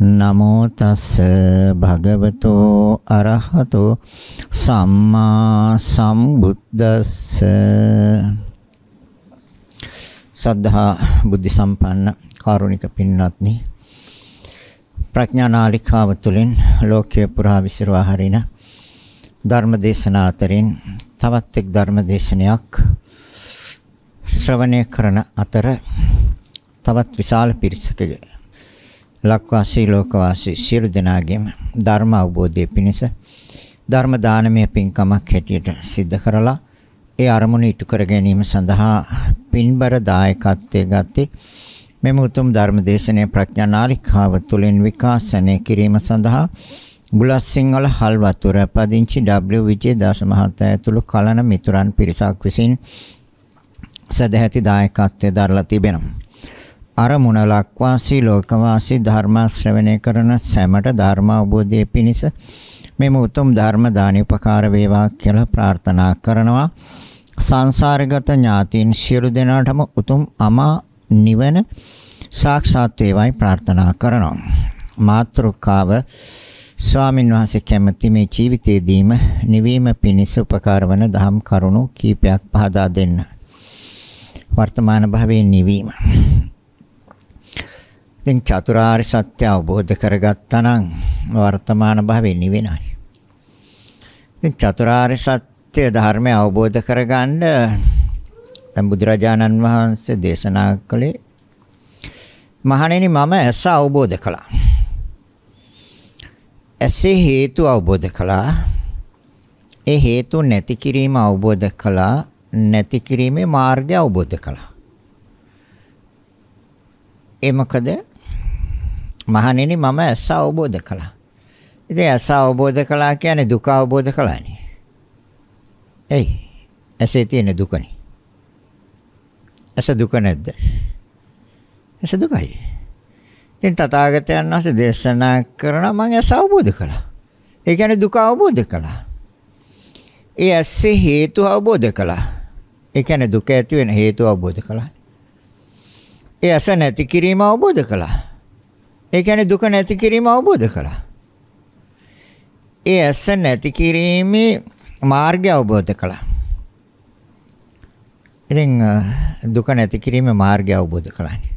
නමෝ තස්ස භගවතු අරහතු සම්මා සම්බුද්දස්ස සද්ධා බුද්ධ සම්පන්න කාරුණික පින්වත්නි ප්‍රඥානාලිකාව තුළින් ලෝකයේ පුරා විසිරවා හරින ධර්ම දේශනා අතරින් තවත් එක් ධර්ම දේශනයක් ශ්‍රවණය කරන අතර තවත් විශාල පිරිසකගේ ලක්වාසී ලෝකවාසී සියලු දෙනාගේම ධර්ම අවබෝධය පිණිස ධර්ම දානමය පින්කමක් හැටියට සිද්ධ කරලා ඒ අරමුණ ඉටු කර ගැනීම සඳහා පින්බර දායකත්වයේ ගත්තේ මෙම උතුම් ධර්ම දේශනය ප්‍රඥානාලිකාව තුළින් විකාශනය කිරීම සඳහා බුලස් සිංහල හල් වතුර පදිංචි W විජේදාස මහතා ඇතුළු කලන මිතුරන් පිරිසක් විසින් සදැහැති දායකත්වයේ දරලා තිබෙනවා අරමුණ ලක්වාසී ලෝකවාසී ධර්ම ශ්‍රවණය කරන සෑමට ධර්ම අවබෝධය පිණිස මෙම උතුම් ධර්ම දානි උපකාර වේවා කියලා ප්‍රාර්ථනා කරනවා සංසාරගත ඥාතීන් සියලු දෙනාටම උතුම් අමා නිවන සාක්ෂාත් වේවායි ප්‍රාර්ථනා කරනවා මාත්‍රකාව ස්වාමීන් වහන්සේ කැමති මේ ජීවිතයේදීම නිවීම පිණිස උපකාර වන දහම් කරුණු කීපයක් පහදා දෙන්න වර්තමාන භවයේ නිවීම ඉතින් චතුරාර්ය සත්‍ය අවබෝධ කරගත්තා නම් වර්තමාන භවෙ නිවෙනයි. ඉතින් චතුරාර්ය සත්‍ය ධර්මය අවබෝධ කරගන්න දැන් බුදුරජාණන් වහන්සේ දේශනා කළේ මහණෙනි මම ඇස අවබෝධ කළා. ඇසේ හේතු අවබෝධ කළා. ඒ හේතු නැති කිරීම අවබෝධ කළා. නැති කිරීමේ මාර්ගය අවබෝධ කළා. ඒ මොකද? මහණෙනි මම ඇස අවබෝධ කළා. ඉතින් ඇස අවබෝධ කළා කියන්නේ දුක අවබෝධ කළානේ. එයි ඇසේ තියෙන දුකනේ. ඇස දුක නැද්ද? ඇස දුකයි. ඉතින් තථාගතයන් වහන්සේ දේශනා කරන මම ඇස අවබෝධ කළා. ඒ කියන්නේ දුක අවබෝධ කළා. ඒ ඇස්සේ හේතු අවබෝධ කළා. ඒ කියන්නේ දුක ඇති වෙන හේතු අවබෝධ කළා. ඒ ඇස නැති කිරීම අවබෝධ කළා. ඒ කියන්නේ දුක නැති කිරීම අවබෝධ කළා. ඒ ඇස නැති කිරීමේ මාර්ගය අවබෝධ කළා. ඉතින් දුක නැති කිරීමේ මාර්ගය අවබෝධ කළානේ.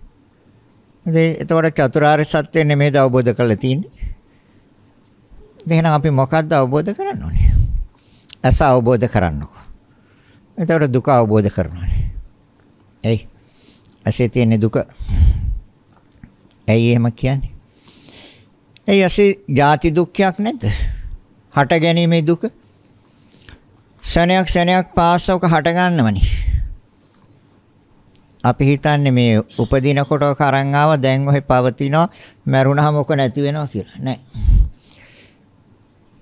ඉතින් එතකොට චතුරාර්ය සත්‍ය නෙමෙයිද අවබෝධ කරලා තියෙන්නේ. එහෙනම් අපි මොකද්ද අවබෝධ කරන්න ඕනේ? ඇස අවබෝධ කරන්නකෝ. එතකොට දුක අවබෝධ කරනවානේ. එයි. ඇසේ තියෙන දුක ඇයි එහෙම කියන්නේ? ඒ ඇසේ ಜಾති දුක්ඛයක් නැද්ද? හට ගැනීමේ දුක. ශණයක් ශණයක් පාස්සවක හට ගන්නවනේ. අපි හිතන්නේ මේ උපදිනකොට කරන් ආව දැන් ඔහෙ පවතිනවා මැරුණාම ඔක නැති වෙනවා කියලා. නෑ.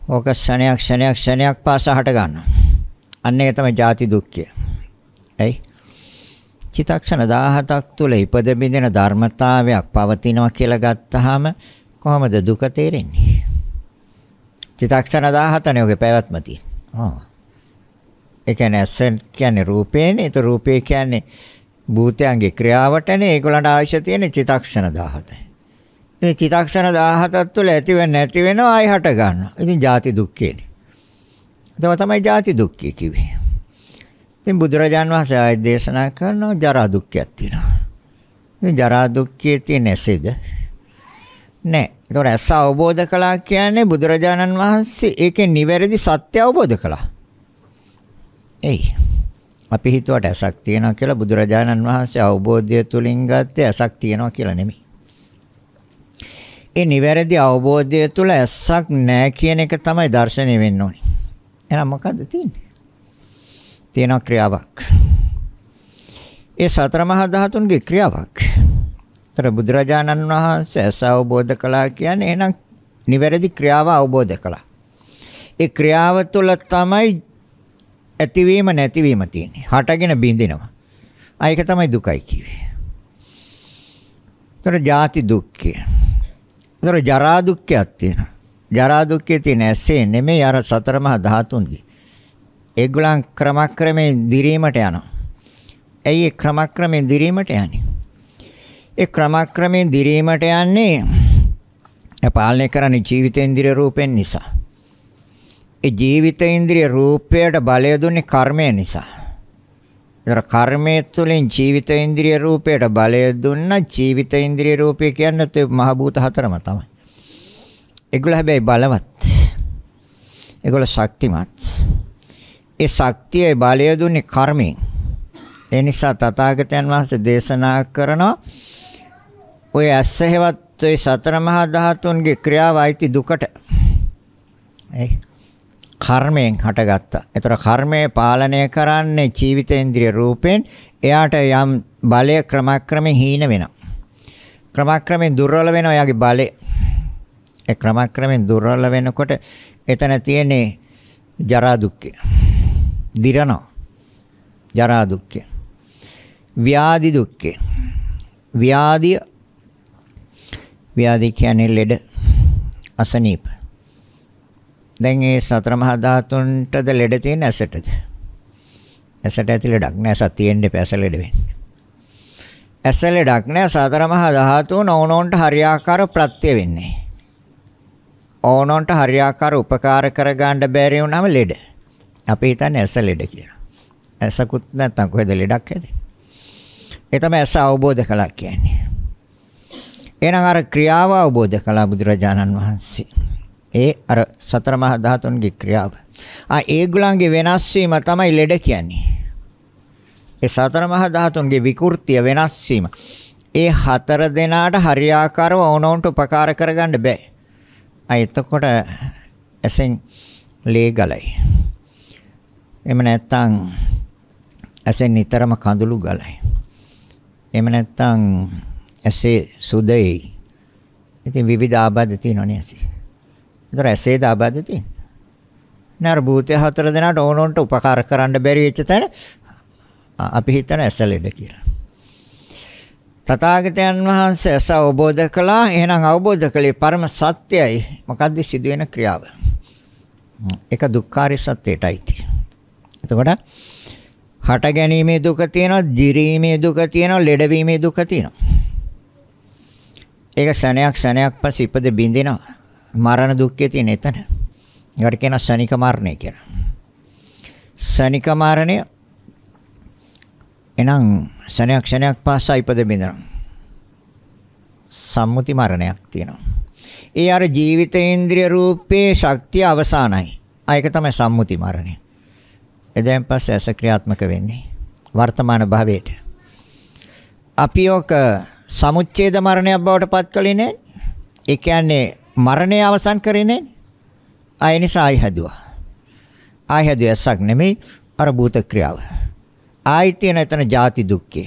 ඕක ශණයක් ශණයක් ශණයක් පාස හට ගන්නවා. අන්න ඒක තමයි ಜಾති දුක්ඛය. ඇයි? චිතක්ෂණ 17ක් තුල ඉපද බිඳෙන ධර්මතාවයක් පවතිනවා කියලා ගත්තාම කොහොමද දුක තේරෙන්නේ? චිතක්ෂණ 17නේ ඔගේ පැවැත්ම තියෙන්නේ. ආ. ඒ කියන්නේ ඇසෙන් කියන්නේ රූපේනේ. ඒත රූපේ කියන්නේ භූතයන්ගේ ක්‍රියාවටනේ ඒගොල්ලන්ට අවශ්‍ය තියෙන චිතක්ෂණ 17යි. මේ චිතක්ෂණ 17ක් තුළ ඇතිව නැති වෙනවා ආයි හට ගන්නවා. ඉතින් ಜಾති දුක්ඛේනේ. ඒක තමයි ಜಾති දුක්ඛය කිව්වේ. ඉතින් බුදුරජාන් වහන්සේ ආයෙ දේශනා කරනවා ජරා දුක්ඛයක් තියෙනවා. ඉතින් ජරා දුක්ඛයේ තියෙන ඇසේද? නෑ. ඒතොර ඇස අවබෝධ කළා කියන්නේ බුදුරජාණන් වහන්සේ ඒකේ නිවැරදි සත්‍ය අවබෝධ කළා. එයි. අපි හිතුවට ඇසක් තියෙනවා කියලා බුදුරජාණන් වහන්සේ අවබෝධය තුලින් ගත්තේ ඇසක් තියෙනවා කියලා නෙමෙයි. ඒ නිවැරදි අවබෝධය තුල ඇසක් නැහැ කියන එක තමයි දර්ශනය වෙන්න ඕනේ. එහෙනම් මොකද්ද තියෙන්නේ? තියෙන ක්‍රියාවක්. ඒ සතර මහා ධාතුන්ගේ ක්‍රියාවක්. තර බුදුරජාණන් වහන්සේ ඇස අවබෝධ කළා කියන්නේ එහෙනම් නිවැරදි ක්‍රියාව අවබෝධ කළා. ඒ ක්‍රියාව තුළ තමයි ඇතිවීම නැතිවීම තියෙන්නේ. හටගෙන බිඳිනවා. ආ ඒක තමයි දුකයි කිව්වේ. ඒතර ජාති දුක්ඛය. ඒතර ජරා දුක්ඛයක් තියෙනවා. ජරා දුක්ඛය තියෙන ඇසේ නෙමෙයි අර සතර මහා ධාතුන්ගේ. ඒගොල්ලන් ක්‍රමක්‍රමයෙන් දිරීමට යනවා. ඇයි ඒ ක්‍රමක්‍රමයෙන් දිරීමට යන්නේ? ඒ ක්‍රමක්‍රමයෙන් දිරීමට යන්නේ පාලනය කරන්නේ ජීවිතේන්ද්‍රිය රූපෙන් නිසා. ඒ ජීවිතේන්ද්‍රිය රූපයට බලය දුන්නේ කර්මය නිසා. ඒතර කර්මය තුළින් ජීවිතේන්ද්‍රිය රූපයට බලය දුන්නා ජීවිතේන්ද්‍රිය රූපය කියන්නේ තේ මහ භූත හතරම තමයි. ඒගොල්ල හැබැයි බලවත්. ඒගොල්ල ශක්තිමත්. ඒ ශක්තිය බලය දුන්නේ කර්මයෙන්. ඒ නිසා තථාගතයන් වහන්සේ දේශනා කරනවා ඔය ඇස්ස හේවත් ඔය සතර මහා ධාතුන්ගේ ක්‍රියාව අයිති දුකට. ඒ කර්මයෙන් හටගත්තා. ඒතර කර්මය පාලනය කරන්නේ ජීවිතේන්ද්‍රිය රූපෙන් එයාට යම් බලය ක්‍රමක්‍රමෙන් හීන වෙනවා. ක්‍රමක්‍රමෙන් දුර්වල වෙනවා එයාගේ බලය. ඒ ක්‍රමක්‍රමෙන් දුර්වල වෙනකොට එතන තියෙන්නේ ජරා දුක්ඛය. දිරනවා. ජරා දුක්ඛය. ව්‍යාධි දුක්ඛය. ව්‍යාධිය ව්‍යාධි කියන්නේ ලෙඩ අසනීප. දැන් මේ සතර මහා ධාතුන්ටද ලෙඩ තියෙන ඇසටද? ඇසට ඇති ලෙඩක් නෑ සතියෙන් දෙපැස ලෙඩ වෙන්නේ. ඇස ලෙඩක් නෑ සතර මහා ධාතුන් ඕනෝන්ට හරියාකාර ප්‍රත්‍ය වෙන්නේ. ඕනෝන්ට හරියාකාර උපකාර කරගන්න බැරි වුණාම ලෙඩ. අපි හිතන්නේ ඇස ලෙඩ කියලා. ඇසකුත් නැත්තම් කොහෙද ලෙඩක් ඇති? ඒ තමයි ඇස අවබෝධ කළා කියන්නේ. එහෙනම් අර ක්‍රියාව අවබෝධ කළා බුදුරජාණන් වහන්සේ. ඒ අර සතර මහා ධාතුන්ගේ ක්‍රියාව. ආ ඒගොල්ලන්ගේ වෙනස් වීම තමයි ලෙඩ කියන්නේ. ඒ සතර මහා ධාතුන්ගේ විකෘතිය වෙනස් වීම. ඒ හතර දෙනාට හරියාකාරව ඕනෝන්ට උපකාර කරගන්න බෑ. ආ එතකොට ඇසෙන් ලේ ගලයි. එහෙම නැත්නම් ඇසෙන් නිතරම කඳුළු ගලයි. එහෙම නැත්නම් ඇසේ සුදෙයි. ඉතින් විවිධ ආබාධ තියෙනවනේ ඇසේ. ඒතර ඇසේද ආබාධ තියෙන්නේ? නර භූතය හතර දෙනාට ඕනෝන්ට උපකාර කරන්න බැරි වෙච්ච තැන අපි හිතන ඇසලෙඩ කියලා. තථාගතයන් වහන්සේ ඇස අවබෝධ කළා. එහෙනම් අවබෝධ කළේ පරම සත්‍යයි. මොකද්ද සිදුවෙන ක්‍රියාව? ඒක දුක්ඛාරය සත්‍යයටයි තියෙන්නේ. එතකොට හට ගැනීමේ දුක තියෙනවා, දිරීමේ දුක තියෙනවා, ලෙඩවීමේ දුක තියෙනවා. ඒක ශණයක් ශණයක් පස්සේ ඉපද බින්දිනවා. මරණ දුක්ඛය තියෙන එතන. ඒකට කියනවා ශනික මරණය කියලා. ශනික මරණය එනම් ශණයක් ශණයක් පස්සේ ඉපද බින්දිනවා. සම්මුති මරණයක් තියෙනවා. ඒ අර ජීවිතේන්ද්‍රිය රූපේ ශක්තිය අවසానයි. ආයක තමයි සම්මුති මරණය. එදැන් පස්සේ ඇස ක්‍රියාත්මක වෙන්නේ වර්තමාන භවයට. අපි ඔක සමුච්ඡේද මරණයක් බවට පත් කළේ නැහැ. ඒ කියන්නේ මරණය අවසන් කරේ නැහැ. ආය නිසා ආයි හැදුවා. ආයි හැදුවේ ඇසක් නෙමෙයි අර භූත ක්‍රියාව. ආයි තියෙන එතන ජාති දුක්ඛය.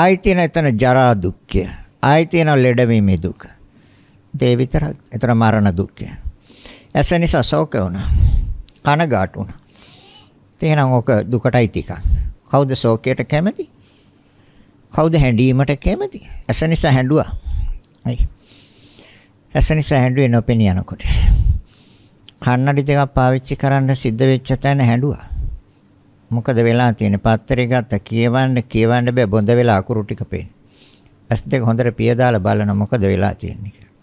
ආයි තියෙන එතන ජරා දුක්ඛය. ආයි තියෙන ලෙඩවීමේ දුක. ඒ විතරක්. එතන මරණ දුක්ඛය. ඇස නිසා ශෝක වුණා. කනගාටු වුණා. එහෙනම් ඔක දුකටයි තිකක්. කවුද ශෝකයට කැමති? කවුද හැඬීමට කැමති? ඇස නිසා හැඬුවා. අයි. ඇස නිසා හැඬුවේ නොපෙනී යනකොට. කන්නඩි දෙකක් පාවිච්චි කරන්න සිද්ධ වෙච්ච තැන හැඬුවා. මොකද වෙලා තියෙන්නේ? පත්තරේ ගත්ත කියවන්න කියවන්න බෑ බොඳ වෙලා අකුරු ටික පේන. ඇස් දෙක හොඳට පිය දාලා බලන මොකද වෙලා තියෙන්නේ කියලා.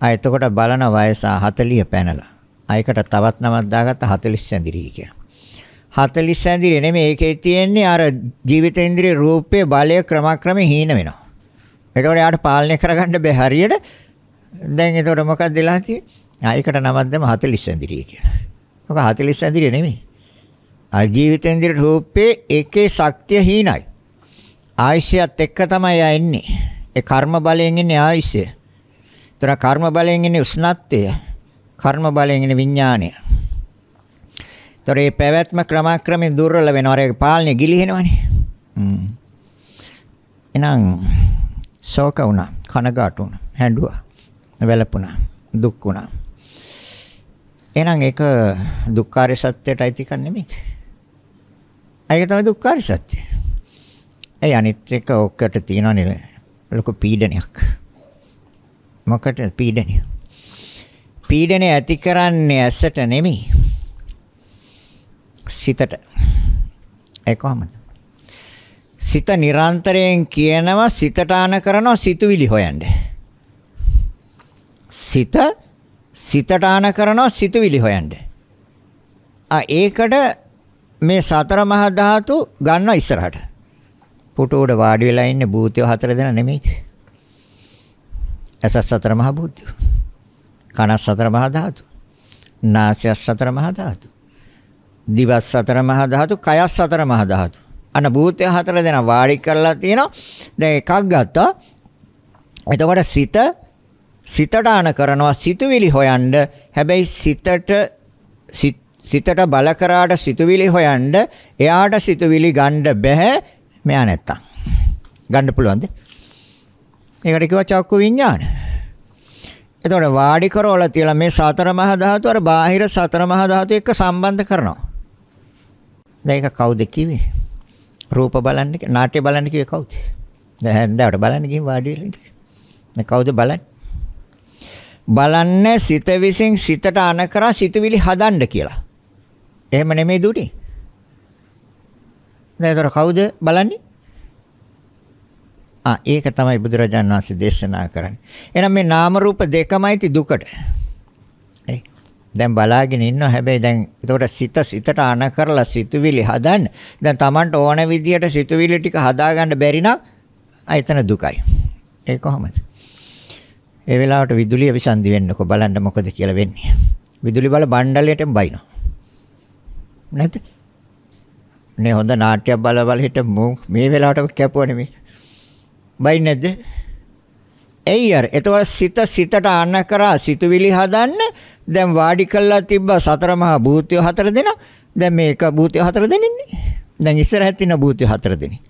ආ එතකොට බලන වයස 40 පැනලා. ආයකට තවත් නමක් දාගත්ත 40 ඇඳිරි කියලා. 40 ඇඳිරිය නෙමෙයි ඒකේ තියෙන්නේ අර ජීවිතේන්ද්‍රිය රූපයේ බලය ක්‍රමක්‍රමයෙන් හීන වෙනවා. ඒකෝර යාට පාලනය කරගන්න බැ හරියට. දැන් ඒතකොට මොකක්ද වෙලා තියෙන්නේ? ඒකට නමක් දැම 40 ඇඳිරිය කියලා. මොක 40 ඇඳිරිය නෙමෙයි. අර ජීවිතේන්ද්‍රිය රූපයේ ඒකේ ශක්තිය හීනයි. ආයශයත් එක්ක තමයි ආ එන්නේ. ඒ කර්ම බලයෙන් එන්නේ ආයශය. ඒතර කර්ම බලයෙන් එන්නේ උෂ්ණත්වය. කර්ම බලයෙන් එන්නේ විඥාණය. ඒතොර මේ පැවැත්ම ක්‍රමක්‍රමෙන් දුර්වල වෙනවා. අර පාලනේ ගිලිහෙනවනේ. හ්ම්. එහෙනම් ශෝක වුණා, කනගාටු වුණා, හැඬුවා, වැළපුණා, දුක් වුණා. එහෙනම් ඒක දුක්ඛාරය සත්‍යයට අයිති කන්නේ නෙමෙයි. ඒක තමයි දුක්ඛාරය සත්‍යය. ඒ අනිත් එක ඔක්කට තියෙනනේ ලොකු පීඩනයක්. මොකට පීඩනය? පීඩනය ඇති කරන්නේ ඇසට නෙමෙයි. සිතට. ඒ කොහමද? සිත නිරන්තරයෙන් කියනවා සිතට ආන කරනවා සිතුවිලි හොයන්න. සිත සිතට ආන කරනවා සිතුවිලි හොයන්න. ආ ඒකට මේ සතර මහා ධාතු ගන්න ඉස්සරහට. පුටු උඩ වාඩි වෙලා ඉන්නේ භූතයෝ හතර දෙනා නෙමෙයිද? ඇසස් සතර මහා භූතයෝ. කනස් සතර මහා ධාතු. නාසයස් සතර මහා ධාතු. දිවස් සතර මහා ධාතු, කයස් සතර මහා ධාතු. අන භූතය හතර දෙනා වාඩි කරලා තියෙනවා. දැන් එකක් ගත්තා. එතකොට සිත සිතට ආන කරනවා සිතුවිලි හොයන්න. හැබැයි සිතට සිතට බල කරාට සිතුවිලි හොයන්න එයාට සිතුවිලි ගන්න බෑ මෙයා නැත්තම්. ගන්න පුළුවන්ද? ඒකට කිව්වා චක්කු විඥාන. එතකොට වාඩි කරවල තියලා මේ සතර මහා ධාතු අර බාහිර සතර මහා ධාතු එක්ක සම්බන්ධ කරනවා. දැන් ඒක කවුද කිව්වේ? රූප බලන්න නාට්‍ය බලන්න කිව්වේ කවුද? දැන් හැන්දාවට බලන්න ගිහින් වාඩි වෙලා ඉඳි. දැන් කවුද බලන්නේ? බලන්නේ සිත විසින් සිතට අන කරා සිතවිලි හදන්න කියලා. එහෙම නෙමෙයි දුටි. දැන් කවුද බලන්නේ? ආ ඒක තමයි බුදුරජාණන් වහන්සේ දේශනා කරන්නේ. එහෙනම් මේ නාම රූප දෙකමයි ති දුකට. දැන් බලාගෙන ඉන්නවා හැබැයි දැන් එතකොට සිත සිතට අන කරලා සිතුවිලි හදන්න. දැන් Tamanට ඕන විදියට සිතුවිලි ටික හදාගන්න බැරි නම් ආයතන දුකයි. ඒ කොහොමද? ඒ වෙලාවට විදුලිය විසන්දි වෙන්නකො බලන්න මොකද කියලා වෙන්නේ. විදුලි බල බණ්ඩලයටම බයිනවා. නැත්ද? නේ හොඳ නාට්‍යයක් බල බල හිට මේ වෙලාවට කැපුවනේ මේක. බයින්නේ නැද්ද? ඇයි අර? එතකොට සිත සිතට ආන කරා සිතුවිලි හදන්න දැන් වාඩි කළා තිබ්බ සතර මහා භූතය හතර දෙනා. දැන් මේක භූතය හතර දෙනින්නේ. දැන් ඉස්සරහට තියෙන භූතය හතර දෙනි.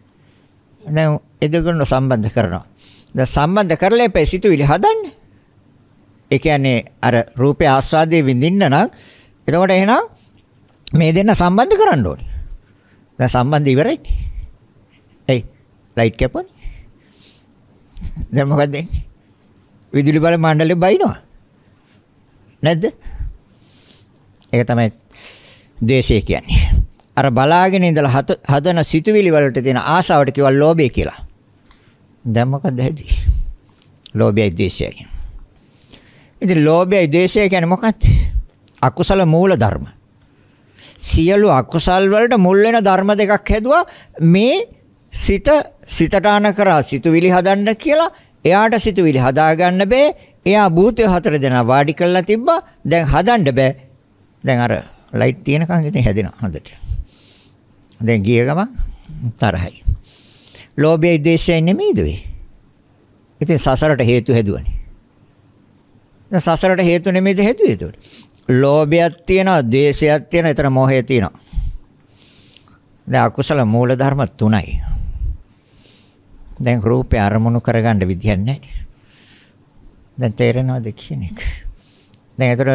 දැන් එදගොන සම්බන්ධ කරනවා. දැන් සම්බන්ධ කරලා ඉපැ සිතුවිලි හදන්න. ඒ කියන්නේ අර රූපේ ආස්වාදයේ විඳින්න නම් එතකොට එහෙනම් මේ දෙන්න සම්බන්ධ කරන්න ඕනේ. දැන් සම්බන්ධ ඉවරයි. ඒ ලයිට් කැපුවා. දැන් මොකද වෙන්නේ? විදුලි බල මණ්ඩලෙ බයිනවා. නැද්ද? ඒක තමයි දේශය කියන්නේ. අර බලාගෙන ඉඳලා හදන සිතුවිලි වලට තියෙන ආසාවට කියවල් ලෝභය කියලා. දැන් මොකද ඇති? ලෝභයයි දේශයයි. ඉතින් ලෝභයයි දේශය කියන්නේ මොකක්ද? අකුසල මූල ධර්ම. සියලු අකුසල් වලට මුල් වෙන ධර්ම දෙකක් හැදුවා මේ සිත සිතට අන කරා සිතුවිලි හදන්න කියලා එයාට සිතුවිලි හදාගන්න බෑ. එයා භූතය හතර දෙනා වාඩි කරලා තිබ්බා. දැන් හදන්න බෑ. දැන් අර ලයිට් තියෙනකන් ඉතින් හැදෙනවා හොඳට. දැන් ගිය ගමන් තරහයි. ලෝභයයි ද්වේෂයයි නෙමෙයිද වෙයි. ඉතින් සසරට හේතු හැදුවනේ. දැන් සසරට හේතු නෙමෙයිද හැදුවේ ඒතකොට. ලෝභයක් තියෙනවා, ද්වේෂයක් තියෙනවා, එතන මොහය තියෙනවා. දැන් අකුසල මූල ධර්ම තුනයි. දැන් රූපේ අරමුණු කරගන්න විදියක් නැහැ. දැන් තේරෙනවද කියන එක? දැන් ඒතර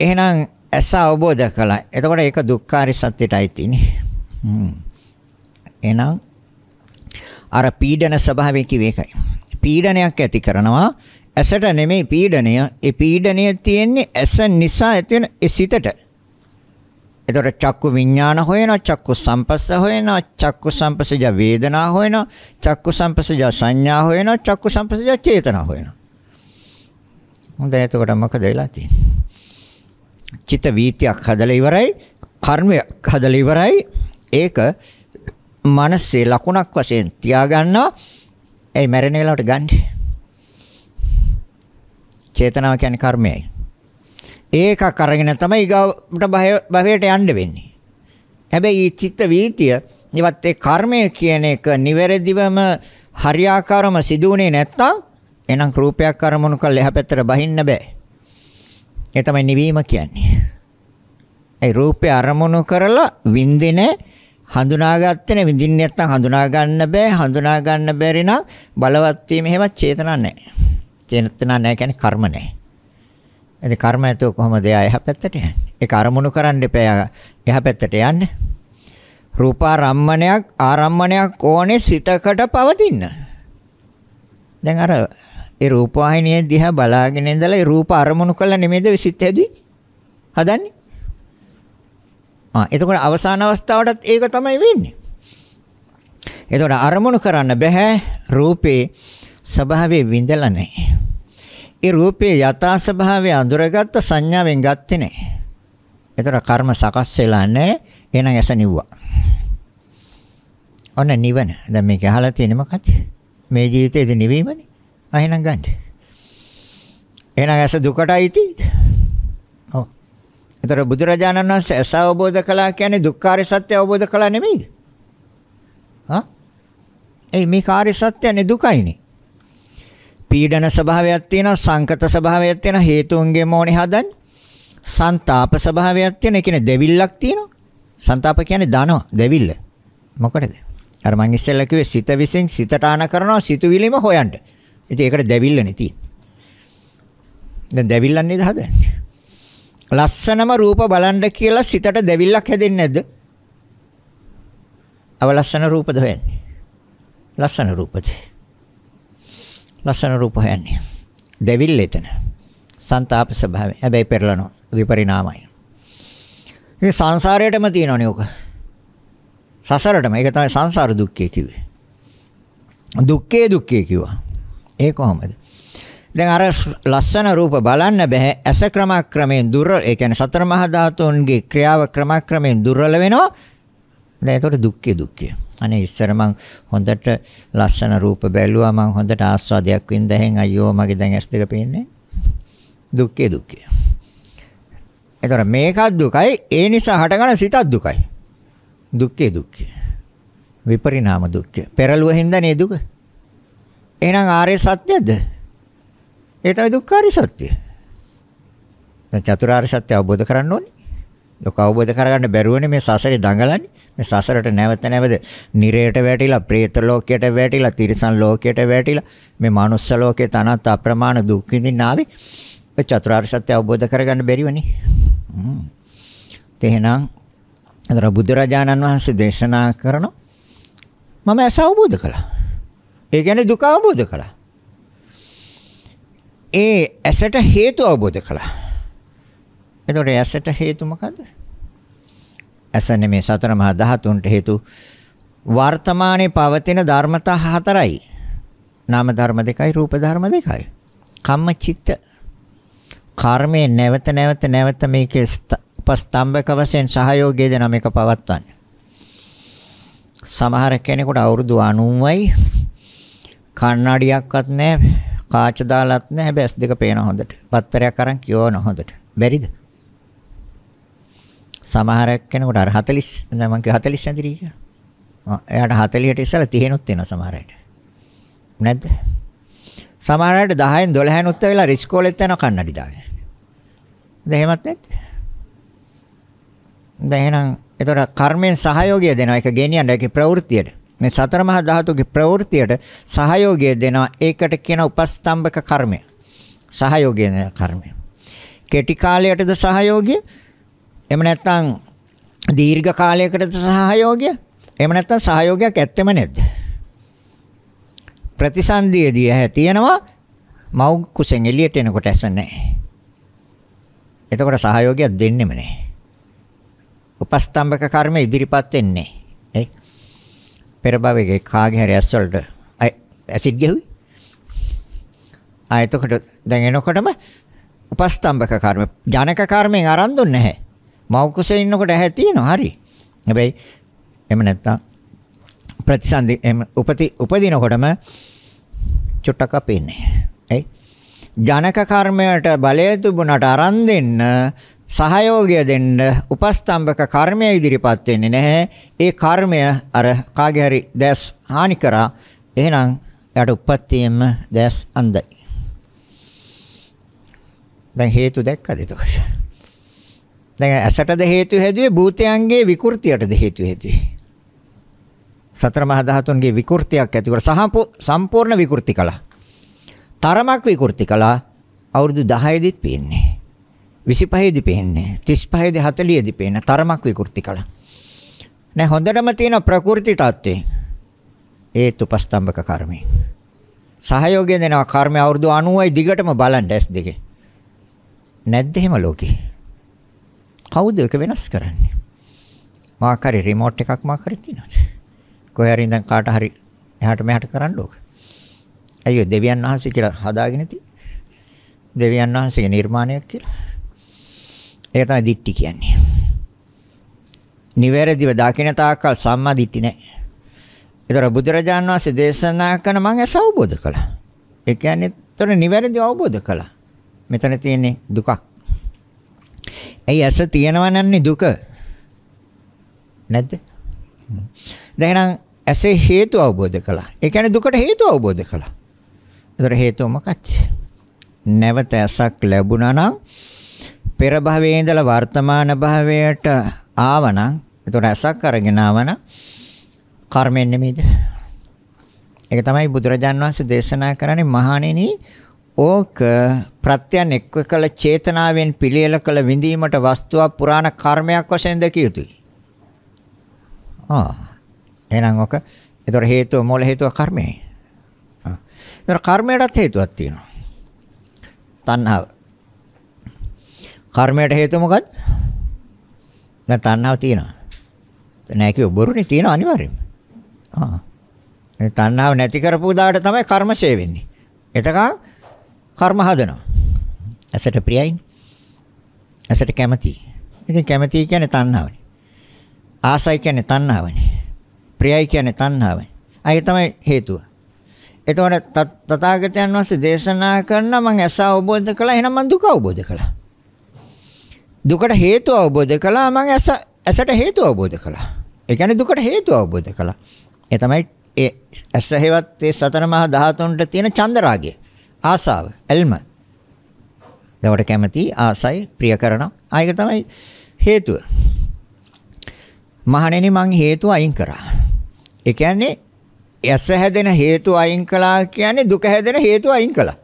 එහෙනම් ඇස අවබෝධ කළා. එතකොට ඒක දුක්ඛාරි සත්‍යයටයි තියෙන්නේ. හ්ම්. එහෙනම් අර පීඩන ස්වභාවය කිව්ව එකයි. පීඩනයක් ඇති කරනවා ඇසට නෙමෙයි පීඩනය. ඒ පීඩනය තියෙන්නේ ඇස නිසා ඇති වෙන සිතට. එතකොට චක්කු විඥාන හොයනවා, චක්කු සංපස්ස හොයනවා, චක්කු සංපස්සජ වේදනා හොයනවා, චක්කු සංපස්සජ සංඥා හොයනවා, චක්කු සංපස්සජ චේතනා හොයනවා. හොඳයි එතකොට මොකද වෙලා තියෙන්නේ? චිත වීතියක් හදලා ඉවරයි, කර්මයක් හදලා ඉවරයි. ඒක මනසේ ලකුණක් වශයෙන් තියාගන්නවා. ඒ මැරෙන වෙලාවට ගන්න. චේතනාව කියන්නේ කර්මයයි. ඒකක් අරගෙන තමයි ඊගාවට භවයට යන්න වෙන්නේ. හැබැයි මේ චිත්ත වීතිය ඉවත් ඒ කර්මය කියන එක නිවැරදිවම හරියාකාරම සිදුුනේ නැත්තම් එහෙනම් රූපයක් අරමුණු කරලා එහා පැත්තට බහින්න බෑ. ඒ තමයි නිවීම කියන්නේ. ඒ රූපේ අරමුණු කරලා විඳින හඳුනාගත්තේ නැ විඳින්නේ නැත්තම් හඳුනා ගන්න බෑ හඳුනා ගන්න බැරි නම් බලවත් වීම හැම චේතනා නැහැ. චේතනා නැහැ කියන්නේ කර්ම නැහැ. ඉතින් කර්ම ඇතුව කොහොමද එයා එහා පැත්තට යන්නේ? ඒක අරමුණු කරන්න එපා එයා එහා පැත්තට යන්න. රූපාරම්මණයක් ආරම්මණයක් ඕනේ සිතකට පවතින්න. දැන් අර ඒ රූපවාහිනිය දිහා බලාගෙන ඉඳලා ඒ රූප අරමුණු කළා නෙමෙයිද සිත් හැදුවේ? හදන්නේ? ආ එතකොට අවසාන අවස්ථාවටත් ඒක තමයි වෙන්නේ. එතකොට අරමුණු කරන්න බෑ රූපේ ස්වභාවය විඳලා නැහැ. ඒ රූපේ යථා ස්වභාවය අඳුරගත්ත සංඥාවෙන් ගත්තේ නැහැ. ඒතර කර්ම සකස් වෙලා නැහැ. එහෙනම් ඇස නිව්වා. ඔන්න නිවන. දැන් මේක අහලා තියෙන්නේ මොකක්ද? මේ ජීවිතයේදී නිවීමනේ. ආ එහෙනම් ගන්න. එහෙනම් ඇස දුකටයි තියෙන්නේ. ඔව්. ඒතර බුදුරජාණන් වහන්සේ ඇස අවබෝධ කළා කියන්නේ දුක්ඛාරය සත්‍ය අවබෝධ කළා නෙමෙයිද? හා? ඒ මේ කාර්ය සත්‍යනේ දුකයිනේ. පීඩන ස්වභාවයක් තියෙනවා සංකත ස්වභාවයක් තියෙනවා හේතුන්ගෙම ඕනේ හදන්නේ. සන්තාප ස්වභාවයක් තියෙන. ඒ කියන්නේ දෙවිල්ලක් තියෙනවා. සන්තාප කියන්නේ දනෝ දෙවිල්ල. මොකටද? අර මං ඉස්සෙල්ලා කිව්වේ සිත විසින් සිතට ආන කරනවා සිතුවිලිම හොයන්න. ඉතින් ඒකට දෙවිල්ලනේ තියෙන්නේ. දැන් දෙවිල්ලක් නේද හදන්නේ. ලස්සනම රූප බලන්න කියලා සිතට දෙවිල්ලක් හැදෙන්නේ නැද්ද? අවලස්සන රූපද හොයන්නේ. ලස්සන රූපද? ලස්සන රූප හොයන්නේ. දෙවිල් එතන. සන්තාප ස්වභාවය. හැබැයි පෙරලනවා. විපරිණාමයි. මේ සංසාරයටම තියෙනවනේ ඔක. සසරටම. ඒක තමයි සංසාර දුක්ඛය කිව්වේ. දුක්ඛේ දුක්ඛේ කිව්වා. ඒ කොහොමද? දැන් අර ලස්සන රූප බලන්න බෑ ඇස ක්‍රමක්‍රමයෙන් දුර ඒ කියන්නේ සතර මහා ධාතුන්ගේ ක්‍රියාව ක්‍රමක්‍රමයෙන් දුර්වල වෙනවා දැන් ඒතකොට දුක්ඛේ දුක්ඛේ අනේ ඉස්සර මං හොඳට ලස්සන රූප බැලුවා මං හොඳට ආස්වාදයක් වින්ද එහෙන් අයියෝ මගේ දැන් ඇස් දෙක පේන්නේ දුක්ඛේ දුක්ඛේ. ඒතර මේකත් දුකයි ඒ නිසා හටගන සිතත් දුකයි. දුක්ඛේ දුක්ඛේ. විපරිණාම දුක්ඛේ. පෙරළුව හින්දා නේ දුක. එහෙනම් ආර්ය සත්‍යද? ඒ තමයි දුක්ඛාරි සත්‍යය. දැන් චතුරාර්ය සත්‍ය අවබෝධ කරගන්න ඕනේ. දුක අවබෝධ කරගන්න බැරුවනේ මේ සසරේ දඟලන්නේ. මේ සසරට නැවත නැවත නිරයට වැටිලා, പ്രേත ලෝකයට වැටිලා, තිරිසන් ලෝකයට වැටිලා මේ manuss ලෝකේ තනත් අප්‍රමාණ දුක් විඳින්න ආවේ චතුරාර්ය සත්‍ය අවබෝධ කරගන්න බැරිවනේ. හ්ම්. එහෙනම් අතර බුදුරජාණන් වහන්සේ දේශනා කරන මම ඇස අවබෝධ කළා. ඒ කියන්නේ දුක අවබෝධ කළා. ඒ ඇසට හේතු අවබෝධ කළා. එතකොට ඇසට හේතු මොකද්ද? ඇසනේ මේ සතර මහා ධාතුන්ට හේතු වර්තමානයේ පවතින ධර්මතා හතරයි. නාම ධර්ම දෙකයි රූප ධර්ම දෙකයි. කම්ම චිත්ත කර්මයේ නැවත නැවත නැවත මේකේ උපස්තම්භක වශයෙන් සහයෝගය දෙන මේක පවත්වන්නේ. සමහර කෙනෙකුට අවුරුදු 90යි කන්නඩියක්වත් නැහැ කාච දාලත් නැහැ බැස් දෙක පේන හොඳට. පත්තරයක් අරන් කියවන හොඳට. බැරිද? සමහරක් කෙනෙකුට අර 40 දැන් මම කිය 40 ඇඳිරි කියලා. එයාට 40ට ඉස්සලා 30නුත් එනවා සමහර අයට. නැද්ද? සමහර අයට 10න් 12නුත් වෙලා රිස්කෝලෙත් යනවා කන්නඩි දාගෙන. දැන් එහෙමත් නැද්ද? දැන් එහෙනම් ඒතර කර්මෙන් සහයෝගය දෙනවා ඒක ගෙනියන්න ඒකේ ප්‍රවෘත්තියට. මේ සතර මහා ධාතුගේ ප්‍රවෘත්තියට සහයෝගය දෙනවා ඒකට කියන උපස්තම්භක කර්මය. සහයෝගය කර්මය. කෙටි කාලයටද සහයෝගය එහෙම නැත්නම් දීර්ඝ කාලයකටද සහයෝගය? එහෙම නැත්නම් සහයෝගයක් ඇත්තෙම නැද්ද? ප්‍රතිසන්දියේදී ඇතිනවා මව් කුසෙන් එළියට එනකොට ඇස නැහැ. එතකොට සහයෝගයක් දෙන්නෙම නැහැ. උපස්තම්භක කර්ම ඉදිරිපත් වෙන්නේ. ඒ පෙර භවයේ කාගේ හරි ඇස් වලට ඇසිඩ් ගැහුවේ. ආ එතකොට දැන් එනකොටම උපස්තම්භක කර්ම ජනක කර්මෙන් අරන් දුන්නේ නැහැ. මව් කුසේ ඉන්නකොට ඇහැ තියෙනවා හරි. හැබැයි එහෙම නැත්තම් ප්‍රතිසන්දි එහෙම උපති උපදිනකොටම චුට්ටක් අපේන්නේ. ඇයි? ජනක කර්මයට බලය දුබුණට අරන් දෙන්න සහයෝගය දෙන්න උපස්තම්භක කර්මය ඉදිරිපත් වෙන්නේ නැහැ. ඒ කර්මය අර කාගේ හරි දැස් හානි කරා. එහෙනම් යට උපත්තියෙම දැස් අන්දයි. දැන් හේතු දැක්කද ඒක? දැන් ඇසටද හේතු හැදුවේ භූතයන්ගේ විකෘතියටද හේතු හැදුවේ. සතර මහා ධාතුන්ගේ විකෘතියක් ඇති කර සම්පූර්ණ විකෘති කළා. තරමක් විකෘති කළා අවුරුදු 10 පේන්නේ. 25 දී පේන්නේ. 35 දී 40 දී පේන තරමක් විකෘති කළා. නෑ හොඳටම තියෙන ප්‍රකෘති தත්ත්වේ. ඒ තුපස්තම්භක කර්මය. සහයෝගය දෙනවා කර්මය අවුරුදු 90යි දිගටම බලන්න S2. නැද්ද එහෙම ලෝකේ? කවුද ඒක වෙනස් කරන්නේ? මාක් හරි රිමෝට් එකක් මාක් හරි තියෙනවද? කොහේ හරි ඉඳන් කාට හරි එහාට මෙහාට කරන්න ඕක. අයියෝ දෙවියන් වහන්සේ කියලා හදාගෙන තියෙන්නේ. දෙවියන් වහන්සේගේ නිර්මාණයක් කියලා. ඒක තමයි දිට්ටි කියන්නේ. නිවැරදිව දකින්න තාක්කල් සම්මා දිට්ටි නැහැ. ඒතර බුදුරජාන් වහන්සේ දේශනා කරන මම ඇස අවබෝධ කළා. ඒ කියන්නේ ඒතර නිවැරදිව අවබෝධ කළා. මෙතන තියෙන්නේ දුකක්. ඇයි ඇස තියෙනවනන්නේ දුක? නැද්ද? දැන් එහෙනම් ඇසේ හේතු අවබෝධ කළා. ඒ කියන්නේ දුකට හේතු අවබෝධ කළා. ඒතර හේතුව මොකක්ද? නැවත ඇසක් ලැබුණා නම් පෙර භවයේ ඉඳලා වර්තමාන භවයට ආවනම් එතකොට ඇසක් අරගෙන ආවනම් කර්මෙන් නෙමෙයිද? ඒක තමයි බුදුරජාන් වහන්සේ දේශනා කරන්නේ මහණෙනි ඕක ප්‍රත්‍යයන් එක්ව කළ චේතනාවෙන් පිළියෙල කළ විඳීමට වස්තුවක් පුරාණ කර්මයක් වශයෙන් දැකිය යුතුයි. ආ එහෙනම් ඕක ඒතර හේතුව මූල හේතුව කර්මයයි. ආ ඒතර කර්මයටත් හේතුවක් තියෙනවා. තණ්හාව. කර්මයට හේතුව මොකද්ද? දැන් තණ්හාව තියෙනවා. නැහැ කිව්ව බොරුනේ තියෙනවා අනිවාර්යයෙන්ම. ආ. ඒ තණ්හාව නැති කරපු දාට තමයි කර්මශේ වෙන්නේ. එතකන් කර්ම හදනවා. ඇසට ප්‍රියයි. ඇසට කැමති. ඉතින් කැමති කියන්නේ තණ්හාවනේ. ආසයි කියන්නේ තණ්හාවනේ. ප්‍රියයි කියන්නේ තණ්හාවනේ. අය තමයි හේතුව. එතකොට තථාගතයන් වහන්සේ දේශනා කරන මම ඇස අවබෝධ කළා එහෙනම් මම දුක අවබෝධ කළා. දුකට හේතුව අවබෝධ කළා මම ඇස ඇසට හේතුව අවබෝධ කළා. ඒ කියන්නේ දුකට හේතුව අවබෝධ කළා. ඒ තමයි ඒ ඇස හේවත් ඒ සතර මහා ධාතුන්ට තියෙන චන්දරාගය. ආසාව, ඇල්ම. දවට කැමති ආසයි ප්‍රිය කරනවා. ආයක තමයි හේතුව. මහණෙනි මං හේතු අයින් කරා. ඒ කියන්නේ ඇස හැදෙන හේතු අයින් කළා කියන්නේ දුක හැදෙන හේතු අයින් කළා.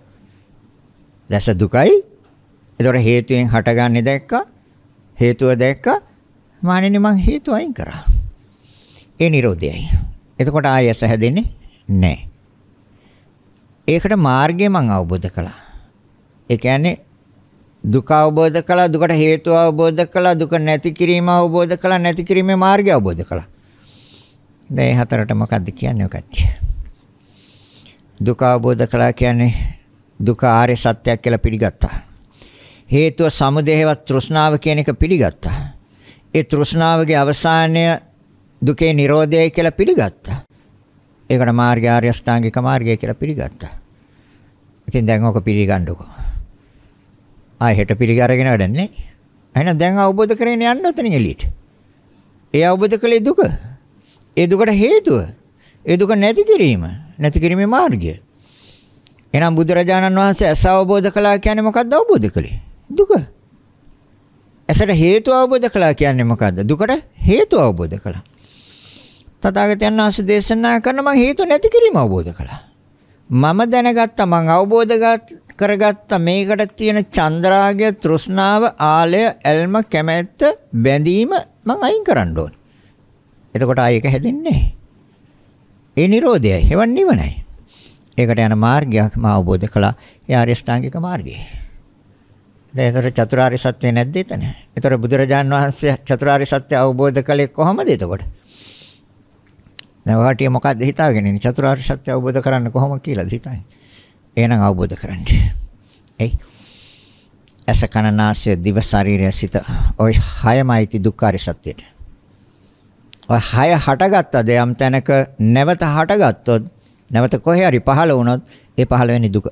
දැස දුකයි. ඒතොර හේතුයෙන් හටගන්නේ දැක්කා. හේතුව දැක්කා. මහණෙනි මං හේතු අයින් කරා. ඒ Nirodhayයි. එතකොට ආයස හැදෙන්නේ නැහැ. ඒකට මාර්ගය මම අවබෝධ කළා. ඒ කියන්නේ දුක අවබෝධ කළා, දුකට හේතු අවබෝධ කළා, දුක නැති කිරීම අවබෝධ කළා, නැති කිරීමේ මාර්ගය අවබෝධ කළා. දැන් හතරට මොකද්ද කියන්නේ ඔය කට්ටිය? දුක අවබෝධ කළා කියන්නේ දුක ආර්ය සත්‍යයක් කියලා පිළිගත්තා. හේතුව සමුදේව තෘෂ්ණාව කියන එක පිළිගත්තා. ඒ තෘෂ්ණාවගේ අවසානය දුකේ Nirodhaය කියලා පිළිගත්තා. ඒකට මාර්ගය ආර්ය අෂ්ටාංගික මාර්ගය කියලා පිළිගත්තා. ඉතින් දැන් ඕක පිළිගන්නකො. ආයෙ හෙට පිළිගරගෙන වැඩක් නැහැ. එහෙනම් දැන් අවබෝධ කරගෙන යන්න ඔතන එළියට. ඒ අවබෝධ කළේ දුක. ඒ දුකට හේතුව. ඒ දුක නැති කිරීම. නැති කිරීමේ මාර්ගය. එහෙනම් බුදුරජාණන් වහන්සේ ඇස අවබෝධ කළා කියන්නේ මොකක්ද අවබෝධ කළේ? දුක. ඇසට හේතු අවබෝධ කළා කියන්නේ මොකද්ද? දුකට හේතු අවබෝධ කළා. තථාගතයන් වහන්සේ දේශනා කරන මං හේතු නැති කිරීම අවබෝධ කළා. මම දැනගත්තා මං අවබෝධ කරගත්ත මේකට තියෙන චන්ද්‍රාගය තෘෂ්ණාව ආලය ඇල්ම කැමැත්ත බැඳීම මං අයින් කරන්න ඕනේ. එතකොට ආයෙක හැදෙන්නේ ඒ Nirodhayයි, හේවන් නිවනයි. ඒකට යන මාර්ගයක් මම අවබෝධ කළා. ඒ ආර්ය ශ්‍රාංගික මාර්ගය. ඒතර චතුරාර්ය සත්‍ය නැද්ද එතන? ඒතර බුදුරජාන් වහන්සේ චතුරාර්ය සත්‍ය අවබෝධ කළේ කොහොමද එතකොට? දැන් ඔයාටිය මොකද්ද හිතාගෙන ඉන්නේ? චතුරාර්ය සත්‍ය අවබෝධ කරන්න කොහොම කියලාද හිතන්නේ? එහෙනම් අවබෝධ කරන්න. එයි. ඇස කන නාසය දිව ශරීරය සිත ඔය හයමයි ති දුක්ඛාරය සත්‍යයට. ඔය හය හටගත්තද යම් තැනක නැවත හටගත්තොත් නැවත කොහේ හරි පහළ වුණොත් ඒ පහළ වෙන්නේ දුක.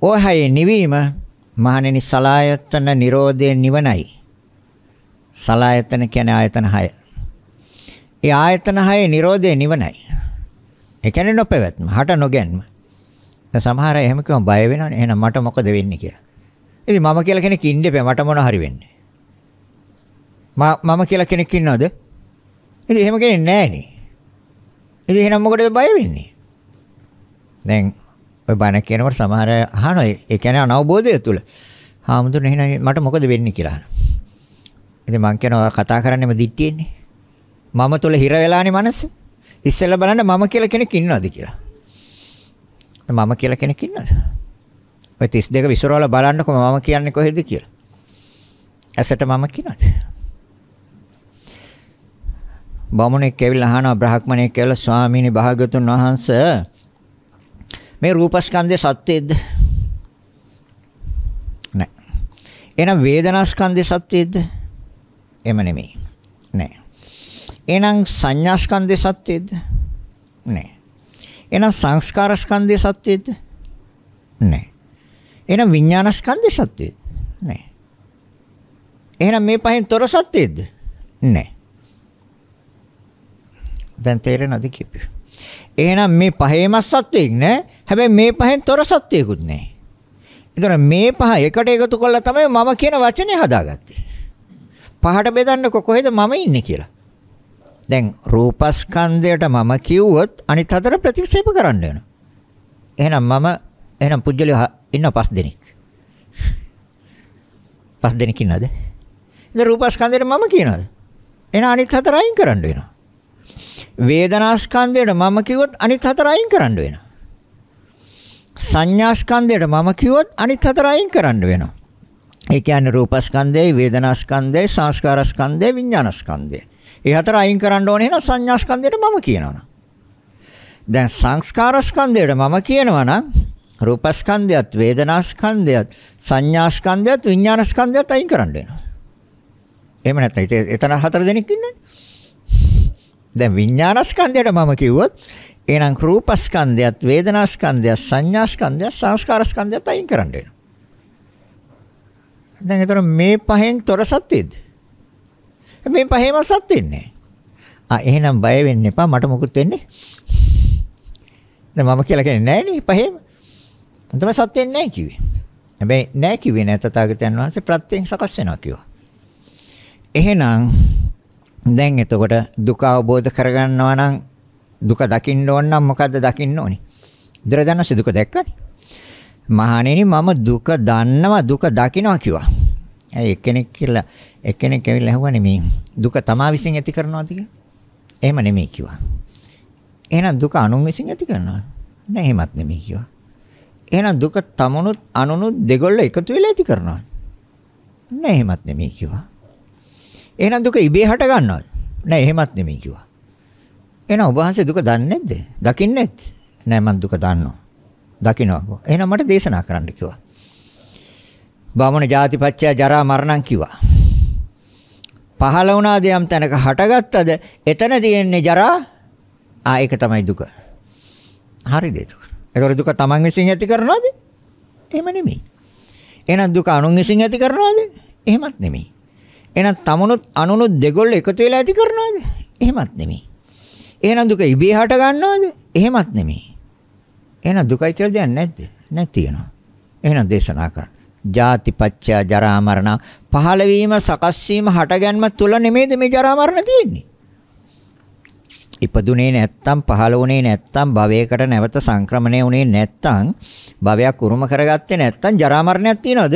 ඔය හයේ නිවීම මහණෙනි සලායතන නිරෝධය නිවනයි. සලායතන කියන්නේ ආයතන 6. ඒ ආයතන හයේ Nirodhe නිවනයි. ඒ කියන්නේ නොපැවැත්ම, හට නොගැන්ම. දැන් සමහර අය එහෙම කියවම බය වෙනවනේ. එහෙනම් මට මොකද වෙන්නේ කියලා. ඉතින් මම කියලා කෙනෙක් ඉන්නේපෑ මට මොන හරි වෙන්නේ. මම කියලා කෙනෙක් ඉන්නවද? ඉතින් එහෙම කෙනෙක් නැහැනේ. ඉතින් එහෙනම් මොකටද බය වෙන්නේ? දැන් ඔය බණ කියනකොට සමහර අහනවා ඒ කියන්නේ අනවබෝධය තුල. හාමුදුරනේ එහෙනම් මට මොකද වෙන්නේ කියලා අහනවා. ඉතින් මං කියනවා කතා කරන්නේම දිට්ටියෙන්නේ. මම තුල හිර වෙලානේ මනස. ඉස්සෙල්ලා බලන්න මම කියලා කෙනෙක් ඉන්නවද කියලා. මම කියලා කෙනෙක් ඉන්නවද? ඔය 32 විසිරවලා බලන්නකො මම කියන්නේ කොහෙද කියලා. ඇසට මම කියනද? බමුණෙක් කැවිලා අහනවා බ්‍රහ්මණෙක් කැවිලා ස්වාමීනි භාගතුන් වහන්සේ මේ රූපස්කන්ධය සත්‍යයේද? නෑ. එහෙනම් වේදනාස්කන්ධය සත්‍යයේද? එම නෙමෙයි. නෑ. එහෙනම් සංඥා ස්කන්ධය සත්‍යද? නැහැ. එහෙනම් සංස්කාර ස්කන්ධය සත්‍යද? නැහැ. එහෙනම් විඥාන ස්කන්ධය සත්‍යද? නැහැ. එහෙනම් මේ පහෙන් තොර සත්‍යද? නැහැ. දැන් තේරෙනවද කියපිය? එහෙනම් මේ පහේම සත්‍යයක් නෑ. හැබැයි මේ පහෙන් තොර සත්‍යයකුත් නෑ. ඒතර මේ පහ එකට එකතු කළා තමයි මම කියන වචනේ හදාගත්තේ. පහට බෙදන්නකො කොහෙද මම ඉන්නේ කියලා. දැන් රූපස්කන්ධයට මම කිව්වොත් අනිත් හතර ප්‍රතික්ෂේප කරන්න වෙනවා. එහෙනම් මම එහෙනම් පුජ්‍යලිය ඉන්න පස් දෙනෙක්. පස් දෙනෙක් ඉන්නද? ඉතින් රූපස්කන්ධයට මම කියනවාද? එහෙනම් අනිත් හතර අයින් කරන්න වෙනවා. වේදනාස්කන්ධයට මම කිව්වොත් අනිත් හතර අයින් කරන්න වෙනවා. සංඥාස්කන්ධයට මම කිව්වොත් අනිත් හතර අයින් කරන්න වෙනවා. ඒ කියන්නේ රූපස්කන්ධයයි වේදනාස්කන්ධයයි සංස්කාරස්කන්ධයයි විඥානස්කන්ධයයි. ඒ හතර අයින් කරන්න ඕනේ නම් සංඥාස්කන්ධයට මම කියනවා. දැන් සංස්කාරස්කන්ධයට මම කියනවා නම් රූපස්කන්ධයත් වේදනාස්කන්ධයත් සංඥාස්කන්ධයත් විඥානස්කන්ධයත් අයින් කරන්න වෙනවා. එහෙම නැත්නම් එතන හතර දෙනෙක් ඉන්නනේ. දැන් විඥානස්කන්ධයට මම කිව්වොත් එහෙනම් රූපස්කන්ධයත් වේදනාස්කන්ධයත් සංඥාස්කන්ධයත් සංස්කාරස්කන්ධයත් අයින් කරන්න වෙනවා. දැන් ඒතර මේ පහෙන් තොර සත්‍යද? මේ පහේම සත් වෙන්නේ. ආ එහෙනම් බය වෙන්න එපා මට මොකුත් වෙන්නේ. දැන් මම කියලා කියන්නේ නැහැ නේ පහේම. තමයි සත් වෙන්නේ නැහැ කිව්වේ. හැබැයි නැහැ කිව්වේ නැහැ තථාගතයන් වහන්සේ ප්‍රත්‍යයෙන් සකස් වෙනවා කිව්වා. එහෙනම් දැන් එතකොට දුක අවබෝධ කරගන්නවා නම් දුක දකින්න ඕන නම් මොකද්ද දකින්න ඕනේ? දරදන්නස දුක දැක්කනේ. මහණෙනි මම දුක දන්නවා දුක දකින්නවා කිව්වා. ඇයි එක්කෙනෙක් කියලා එක්කෙනෙක් ඇවිල්ලා ඇහුවානේ මේ දුක තමා විසින් ඇති කරනවද කියලා. එහෙම නෙමෙයි කිව්වා. එහෙනම් දුක අනුන් විසින් ඇති කරනවා. නෑ එහෙමත් නෙමෙයි කිව්වා. එහෙනම් දුක තමනුත් අනුනුත් දෙගොල්ලෝ එකතු වෙලා ඇති කරනවා. නෑ එහෙමත් නෙමෙයි කිව්වා. එහෙනම් දුක ඉබේ හට ගන්නවද? නෑ එහෙමත් නෙමෙයි කිව්වා. එහෙනම් ඔබ වහන්සේ දුක දන්නේ නැද්ද? දකින්නේ නැද්ද? නෑ මම දුක දන්නවා. දකින්නවා. එහෙනම් මට දේශනා කරන්න කිව්වා. බමුණ ජාතිපච්චය ජරා මරණම් කිව්වා. පහළ වුණාද යම් තැනක හටගත්තද එතන තියෙන්නේ ජරා ආ ඒක තමයි දුක. හරිද ඒක? ඒතර දුක තමන් විසින් ඇති කරනවද? එහෙම නෙමෙයි. එහෙනම් දුක අනුන් විසින් ඇති කරනවද? එහෙමත් නෙමෙයි. එහෙනම් තමනුත් අනුනුත් දෙගොල්ල එකතු වෙලා ඇති කරනවද? එහෙමත් නෙමෙයි. එහෙනම් දුක ඉබේ හට ගන්නවද? එහෙමත් නෙමෙයි. එහෙනම් දුකයි කියලා දෙයක් නැද්ද? නැති වෙනවා. එහෙනම් දේශනා කරන්න. ජාතිපච්චය ජරා මරණ පහළ වීම සකස් වීම හටගැන්ම තුල නෙමෙයිද මේ ජරා මරණ තියෙන්නේ. ඉපදුනේ නැත්තම් පහළ වුණේ නැත්තම් භවයකට නැවත සංක්‍රමණය වුණේ නැත්තම් භවයක් උරුම කරගත්තේ නැත්තම් ජරා මරණයක් තියනවද?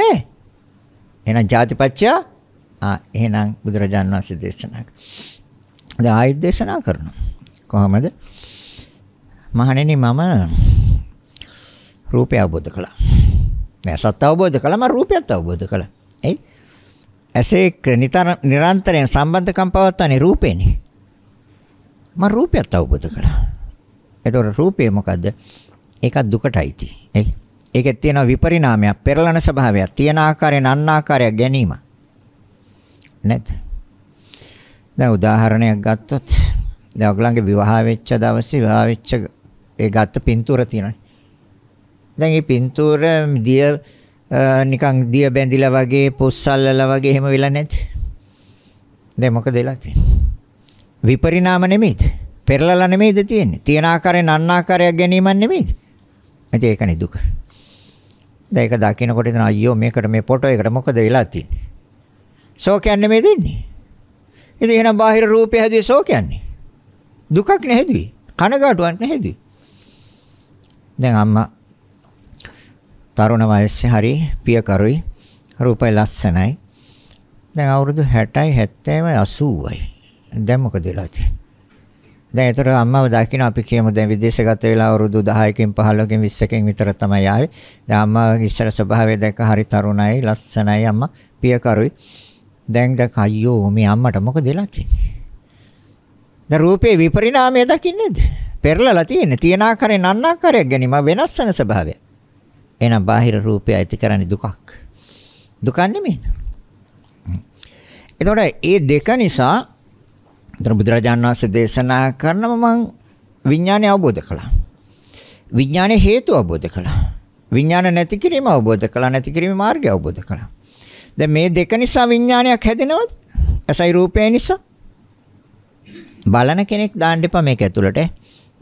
නෑ. එහෙනම් ජාතිපච්චය ආ එහෙනම් බුදුරජාණන් වහන්සේ දේශනා කරා. දැන් ආයෙත් දේශනා කරනවා. කොහමද? මහණෙනි මම රූපය අවබෝධ කළා. නෑ සත්‍ය අවබෝධ කළාම රූපයත් අවබෝධ කළා. එයි. ඇසේ නිතර නිරන්තරයෙන් සම්බන්ධකම් පවත්වන්නේ රූපේනේ. මම රූපයත් අවබෝධ කළා. එතකොට රූපේ මොකද්ද? ඒක දුකටයි ති. එයි. ඒකේ තියෙන විපරිණාමයක්, පෙරලන ස්වභාවයක්, තියෙන ආකාරයෙන් අන් ආකාරයක් ගැනීම. නැත්. දැන් උදාහරණයක් ගත්තොත් දැන් ඔයගලන්ගේ විවාහ වෙච්ච දවසේ විවාහ වෙච්ච ඒ ගත්ත පින්තූර තියෙනවා. දැන් මේ පින්තූර දිය නිකන් දිය බැඳිලා වගේ පොස්සල්ලලා වගේ එහෙම වෙලා නැද්ද? දැන් මොකද වෙලා තියෙන්නේ? විපරිණාම නෙමෙයිද? පෙරලලා නෙමෙයිද තියෙන්නේ? තියෙන ආකාරයෙන් අන්න ආකාරයක් ගැනීමක් නෙමෙයිද? ඉතින් ඒකනේ දුක. දැන් ඒක දකින්නකොට ඉතින් අයියෝ මේකට මේ ෆොටෝ එකට මොකද වෙලා තියෙන්නේ? ශෝකයන්නේ මේ දෙන්නේ. ඉතින් එහෙනම් බාහිර රූපය හැදුවේ ශෝකයන්නේ. දුකක් නෙහැදුවේ. කනගාටුවක් නෙහැදුවේ. දැන් අම්මා තරුණ වයසේ හරි පියකරුයි රූපය ලස්සනයි. දැන් අවුරුදු 60යි 70යි 80යි. දැන් මොකද වෙලා තියෙන්නේ? දැන් ඒතර අම්මව දකින්න අපි කියමු දැන් විදේශගත වෙලා අවුරුදු 10කින් 15කින් 20කින් විතර තමයි ආවේ. දැන් අම්මාගේ ඉස්සර ස්වභාවය දැක හරි තරුණයි ලස්සනයි අම්මා පියකරුයි. දැන් දැන් අයියෝ මේ අම්මට මොකද වෙලා තියෙන්නේ? දැන් රූපේ විපරිණාමය දකින්නේද? පෙරලලා තියෙන්නේ. තියෙන ආකාරයෙන් අන්නාකාරයක් ගැනීම වෙනස් වෙන ස්වභාවයක්. එහෙනම් බාහිර රූපය ඇති කරන්නේ දුකක්. දුක නෙමෙයි. එතකොට මේ දෙක නිසා දරු බුදුරජාණන් වහන්සේ දේශනා කරනම මම විඥානය අවබෝධ කළා. විඥානයේ හේතු අවබෝධ කළා. විඥාන නැති කිරීම අවබෝධ කළා. නැති කිරීමේ මාර්ගය අවබෝධ කළා. දැන් මේ දෙක නිසා විඥානයක් හැදෙනවද? ඇසයි රූපය නිසා. බලන කෙනෙක් දාන්න එපා මේක ඇතුළට.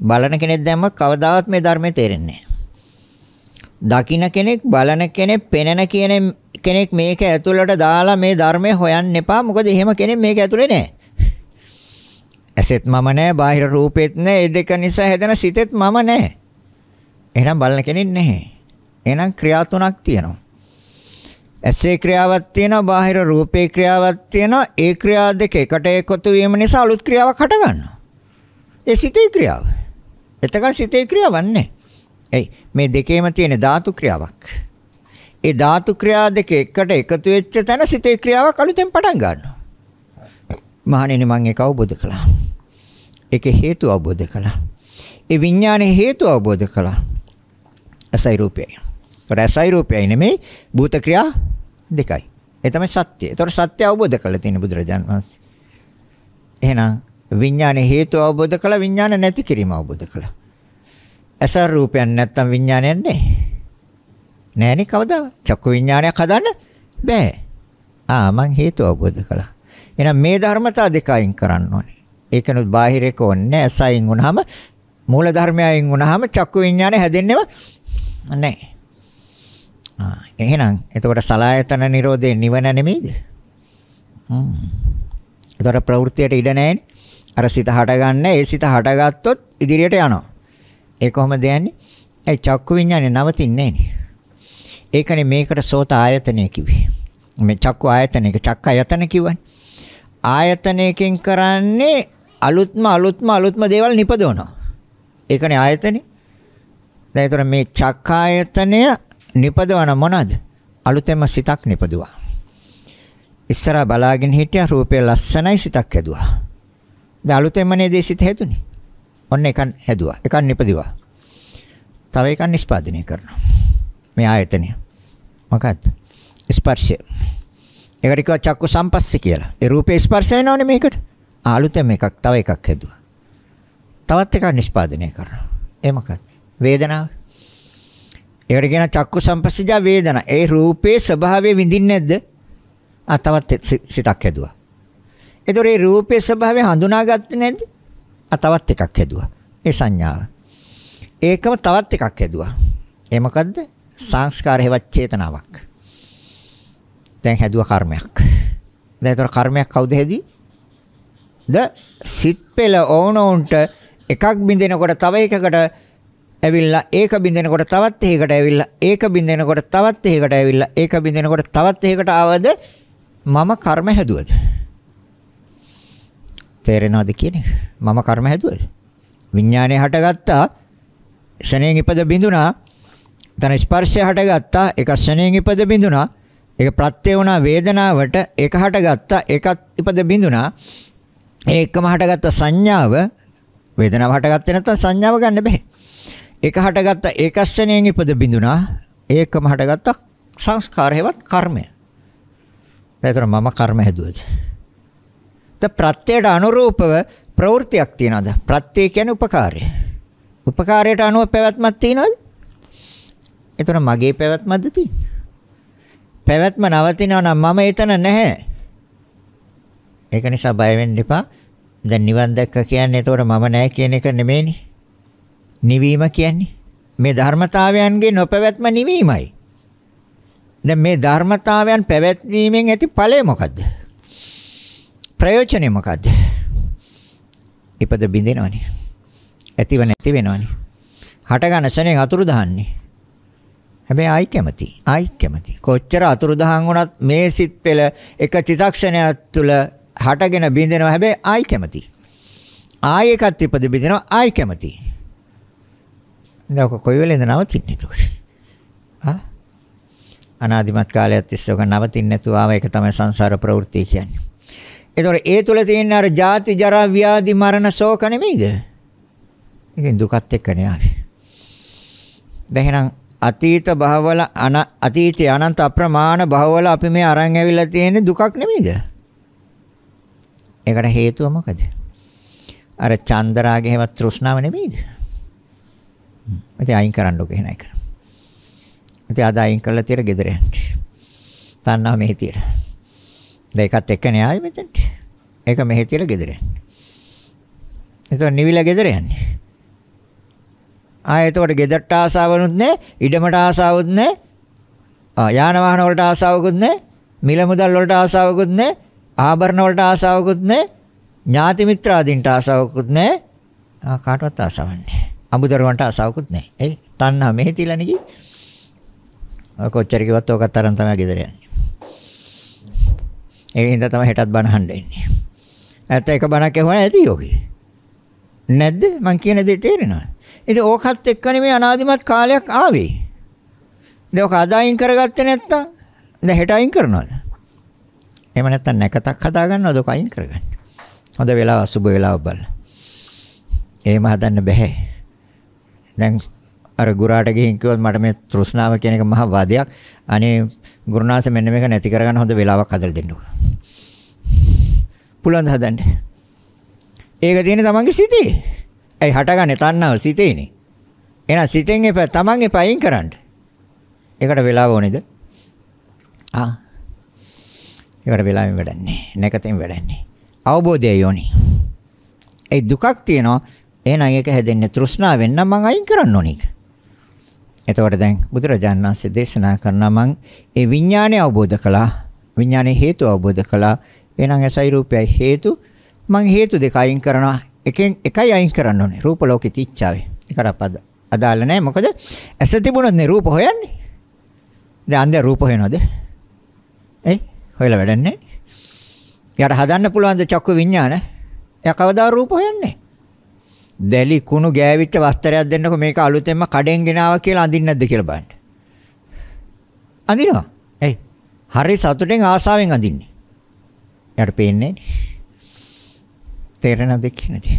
බලන කෙනෙක් දැම්ම කවදාවත් මේ ධර්මය තේරෙන්නේ නැහැ. දකින කෙනෙක් බලන කෙනෙක් පෙනෙන කියන කෙනෙක් මේක ඇතුළට දාලා මේ ධර්මය හොයන්න එපා මොකද එහෙම කෙනෙක් මේක ඇතුලේ නැහැ ඇසෙත් මම නැහැ බාහිර රූපෙත් නැහැ ඒ දෙක නිසා හැදෙන සිතෙත් මම නැහැ එහෙනම් බලන කෙනෙක් නැහැ එහෙනම් ක්‍රියා තුනක් තියෙනවා ඇසේ ක්‍රියාවක් තියෙනවා බාහිර රූපේ ක්‍රියාවක් තියෙනවා ඒ ක්‍රියා දෙක එකට එකතු වීම නිසා අලුත් ක්‍රියාවක් හටගන්නවා ඒ සිතේ ක්‍රියාව එතකන් සිතේ ක්‍රියාවක් නැහැ එයි මේ දෙකේම තියෙන ධාතු ක්‍රියාවක්. ඒ ධාතු ක්‍රියා දෙක එකට එකතු වෙච්ච තැන සිතේ ක්‍රියාවක් අලුතෙන් පටන් ගන්නවා. මහණෙනි මම ඒක අවබෝධ කළා. ඒකේ හේතු අවබෝධ කළා. ඒ විඥානයේ හේතු අවබෝධ කළා. රසයි රූපයයි. ඒතර රසයි රූපයයි නෙමෙයි භූත ක්‍රියා දෙකයි. ඒ තමයි සත්‍යය. ඒතර සත්‍ය අවබෝධ කළා තියෙන බුදුරජාන් වහන්සේ. එහෙනම් විඥානයේ හේතු අවබෝධ කළා විඥාන නැති කිරීම අවබෝධ කළා. ඇස රූපයක් නැත්තම් විඥානයක් නැහැ. නෑනේ කවදාවත්. චක්කු විඥානයක් හදන්න බෑ. ආ මං හේතු අවබෝධ කළා. එහෙනම් මේ ධර්මතා දෙක අයින් කරන්න ඕනේ. ඒකනොත් බාහිර එක ඕනේ ඇස අයින් වුණාම මූල ධර්මය අයින් වුණාම චක්කු විඥානය හැදෙන්නේම නැහැ. ආ එහෙනම් එතකොට සලායතන නිරෝධේ නිවන නෙමෙයිද? හ්ම්. ඒතර ප්‍රවෘත්තියට ඉඩ නැහැනේ. අර සිත හටගන්න ඒ සිත හටගත්තොත් ඉදිරියට යනවා. ඒ කොහොමද යන්නේ? ඒ චක්කු විඤ්ඤාණය නවතින්නේ නෑනේ. ඒකනේ මේකට සෝත ආයතනය කිව්වේ. මේ චක්කු ආයතනයක චක්ක ආයතන කිව්වනේ. ආයතනයකින් කරන්නේ අලුත්ම අලුත්ම අලුත්ම දේවල් නිපදවනවා. ඒකනේ ආයතනේ. දැන් ඒතර මේ චක්ක ආයතනය නිපදවන මොනවද? අලුතෙන්ම සිතක් නිපදුවා. ඉස්සරහා බලාගෙන හිටියා රූපය ලස්සනයි සිතක් හැදුවා. දැන් අලුතෙන්ම නේද සිත හැදුනේ. ඔන්න එකක් හැදුවා. එකක් නිපදිවා. තව එකක් නිෂ්පාදනය කරනවා. මේ ආයතනය. මොකක්ද? ස්පර්ශය. ඒකට කියව චක්කු සම්පස්සේ කියලා. ඒ රූපේ ස්පර්ශ වෙනවනේ මේකට. ආලුතෙන් එකක් තව එකක් හැදුවා. තවත් එකක් නිෂ්පාදනය කරනවා. ඒ මොකක්ද? වේදනාව. ඒකට කියන චක්කු සම්පස්සජා වේදනා. ඒ රූපේ ස්වභාවය විඳින්නේ නැද්ද? ආ තවත් සිතක් හැදුවා. ඒතොර ඒ රූපේ ස්වභාවය හඳුනාගත්තේ නැද්ද? තවත් එකක් හැදුවා. ඒ සංඥාව. ඒකම තවත් එකක් හැදුවා. ඒ මොකද්ද? සංස්කාර හේවත් චේතනාවක්. දැන් හැදුවා කර්මයක්. දැන් ඒතර කර්මයක් කවුද හැදුවේ? ද සිත් පෙළ ඕනෝන්ට එකක් බින්දෙනකොට තව එකකට ඇවිල්ලා ඒක බින්දෙනකොට තවත් එකකට ඇවිල්ලා ඒක බින්දෙනකොට තවත් එකකට ඇවිල්ලා ඒක බින්දෙනකොට තවත් එකකට ආවද මම කර්ම හැදුවද? තේරෙනවද කියන්නේ? මම කර්ම හැදුවද? විඥානය හටගත්තා. ශණයෙන් ඉපද බිඳුනා. තන ස්පර්ශය හටගත්තා. ඒක ශණයෙන් ඉපද බිඳුනා. ඒක ප්‍රත්‍ය වුණා වේදනාවට. ඒක හටගත්තා. ඒකත් ඉපද බිඳුනා. ඒ එකම හටගත්ත සංඥාව වේදනාව හටගත්තේ නැත්නම් සංඥාව ගන්න බෑ. ඒක හටගත්ත ඒක ශණයෙන් ඉපද බිඳුනා. ඒකම හටගත්ත සංස්කාර හේවත් කර්මය. ඒතර මම කර්ම හැදුවද? ද ප්‍රත්‍යයට අනුරූපව ප්‍රවෘත්තියක් තියනවාද? ප්‍රත්‍ය කියන්නේ උපකාරය. උපකාරයට අනුව පැවැත්මක් තියනවාද? එතන මගේ පැවැත්මක්ද තියෙන්නේ? පැවැත්ම නවතිනවා නම් මම එතන නැහැ. ඒක නිසා බය වෙන්න එපා. දැන් නිවන් දැක්ක කියන්නේ එතකොට මම නැහැ කියන එක නෙමෙයිනේ. නිවීම කියන්නේ මේ ධර්මතාවයන්ගේ නොපැවැත්ම නිවීමයි. දැන් මේ ධර්මතාවයන් පැවැත්වීමෙන් ඇති ඵලය මොකද්ද? ප්‍රයෝජනේ මොකද්ද? ඉපද බින්දිනවනේ. ඇතිව නැති වෙනවනේ. හට ගන්න ශනේ අතුරු දහන්නේ. හැබැයි ආයි කැමති. ආයි කැමති. කොච්චර අතුරු දහන් වුණත් මේ සිත් පෙළ එක චිතක්ෂණයක් තුළ හටගෙන බින්දිනවා හැබැයි ආයි කැමති. ආයි එකත් ඉපද බින්දිනවා ආයි කැමති. නෝක කොයි වෙලෙන්ද නවතින්නේ උතෝර. ආ අනාදිමත් කාලයක් තිස්සේ ඔක නවතින්නේ නැතුව ආව එක තමයි සංසාර ප්‍රවෘත්ති කියන්නේ. ඒතොර ඒ තුල තියෙන අර ජාති ජරා ව්‍යාධි මරණ ශෝක නෙමෙයිද? ඉතින් දුකත් එක්කනේ ආවේ. දැන් එහෙනම් අතීත භවවල අතීත අනන්ත අප්‍රමාණ භවවල අපි මේ අරන් ඇවිල්ලා තියෙන දුකක් නෙමෙයිද? ඒකට හේතුව මොකද? අර චන්දරාගේ හැම තෘෂ්ණාව නෙමෙයිද? ඉතින් අයින් කරන්න ඕක එහෙනම් ඒක. ඉතින් අද අයින් කරලා තියර ගෙදර යන්න. තණ්හා මෙහි තියලා. දැන් ඒකත් එක්කනේ ආයේ මෙතෙන්ට. ඒක මෙහෙ තියලා ගෙදර යන්නේ. එතකොට නිවිලා ගෙදර යන්නේ. ආයේ එතකොට ගෙදරට ආසාවනුත් නැහැ, ඉඩමට ආසාවුත් නැහැ. යාන වාහන වලට ආසාවකුත් නැහැ. මිල මුදල් වලට ආසාවකුත් නැහැ. ආභරණ වලට ආසාවකුත් නැහැ. ඥාති මිත්‍රාදීන්ට ආසාවකුත් නැහැ. කාටවත් ආසාවක් නැහැ. අමුදරුවන්ට ආසාවකුත් නැහැ. ඒ තණ්හා මෙහෙ තියලා නිකි. කොච්චර කිව්වත් ඕකත් තරම් තමයි ගෙදර යන්නේ. ඒක හින්දා තමයි හෙටත් බණ අහන්න ඉන්නේ. නැත්නම් එක බණක් ඇහුවා ඇති යෝගේ. නැද්ද? මං කියන දේ තේරෙනවා. ඉතින් ඕකත් එක්කනේ මේ අනාදිමත් කාලයක් ආවේ. දැන් ඔක අදායින් කරගත්තේ නැත්තම් දැන් හෙට අයින් කරනවද? එහෙම නැත්තම් නැකතක් හදාගන්නවද ඔක අයින් කරගන්න? හොඳ වෙලාව සුබ වෙලාව බලන්න. එහෙම හදන්න බෑ. දැන් අර ගුරාට ගිහින් කිව්වොත් මට මේ තෘෂ්ණාව කියන එක මහ වදයක්. අනේ ගුරුනාථ මෙන්න මේක නැති කරගන්න හොඳ වෙලාවක් හදලා දෙන්නකෝ. පුළුවන් ද හදන්න? ඒක තියෙන්නේ තමන්ගේ සිතේ. ඇයි හටගන්නේ තණ්හාව සිතේනේ. එහෙනම් සිතෙන් එපා තමන්ගේ පයින් කරන්න. ඒකට වෙලාව ඕනේද? ආ. ඒකට වෙලාවෙන් වැඩන්නේ. නැකතෙන් වැඩන්නේ. අවබෝධය යෝනි. ඒ දුකක් තියෙනවා. එහෙනම් ඒක හැදෙන්නේ තෘෂ්ණාවෙන් නම් මං අයින් කරන්න ඕනේ. එතකොට දැන් බුදුරජාණන් වහන්සේ දේශනා කරනවා මං ඒ විඥානය අවබෝධ කළා. විඥානයේ හේතු අවබෝධ කළා. එහෙනම් ඇසයි රූපයයි හේතු මං හේතු දෙක අයින් කරනවා. එකෙන් එකයි අයින් කරන්න ඕනේ. රූප ලෝකෙ තිච්චාවේ. ඒකට අපද අදාළ නැහැ. මොකද ඇස තිබුණොත් නේ රූප හොයන්නේ. දැන් අන්ධයා රූප හොයනවද? එයි හොයලා වැඩන්නේ. යාට හදන්න පුළුවන් ද චක්ක විඥාන? එයා කවදා රූප හොයන්නේ? දැලි කුණු ගෑවිච්ච වස්ත්‍රයක් දෙන්නකෝ මේක අලුතෙන්ම කඩෙන් ගෙනාවා කියලා අඳින්නේ නැද්ද කියලා බලන්න. අඳිනවා. එයි. හරි සතුටෙන් ආසාවෙන් අඳින්නේ. යාට පේන්නේ තේරෙනවද කියන්නේ.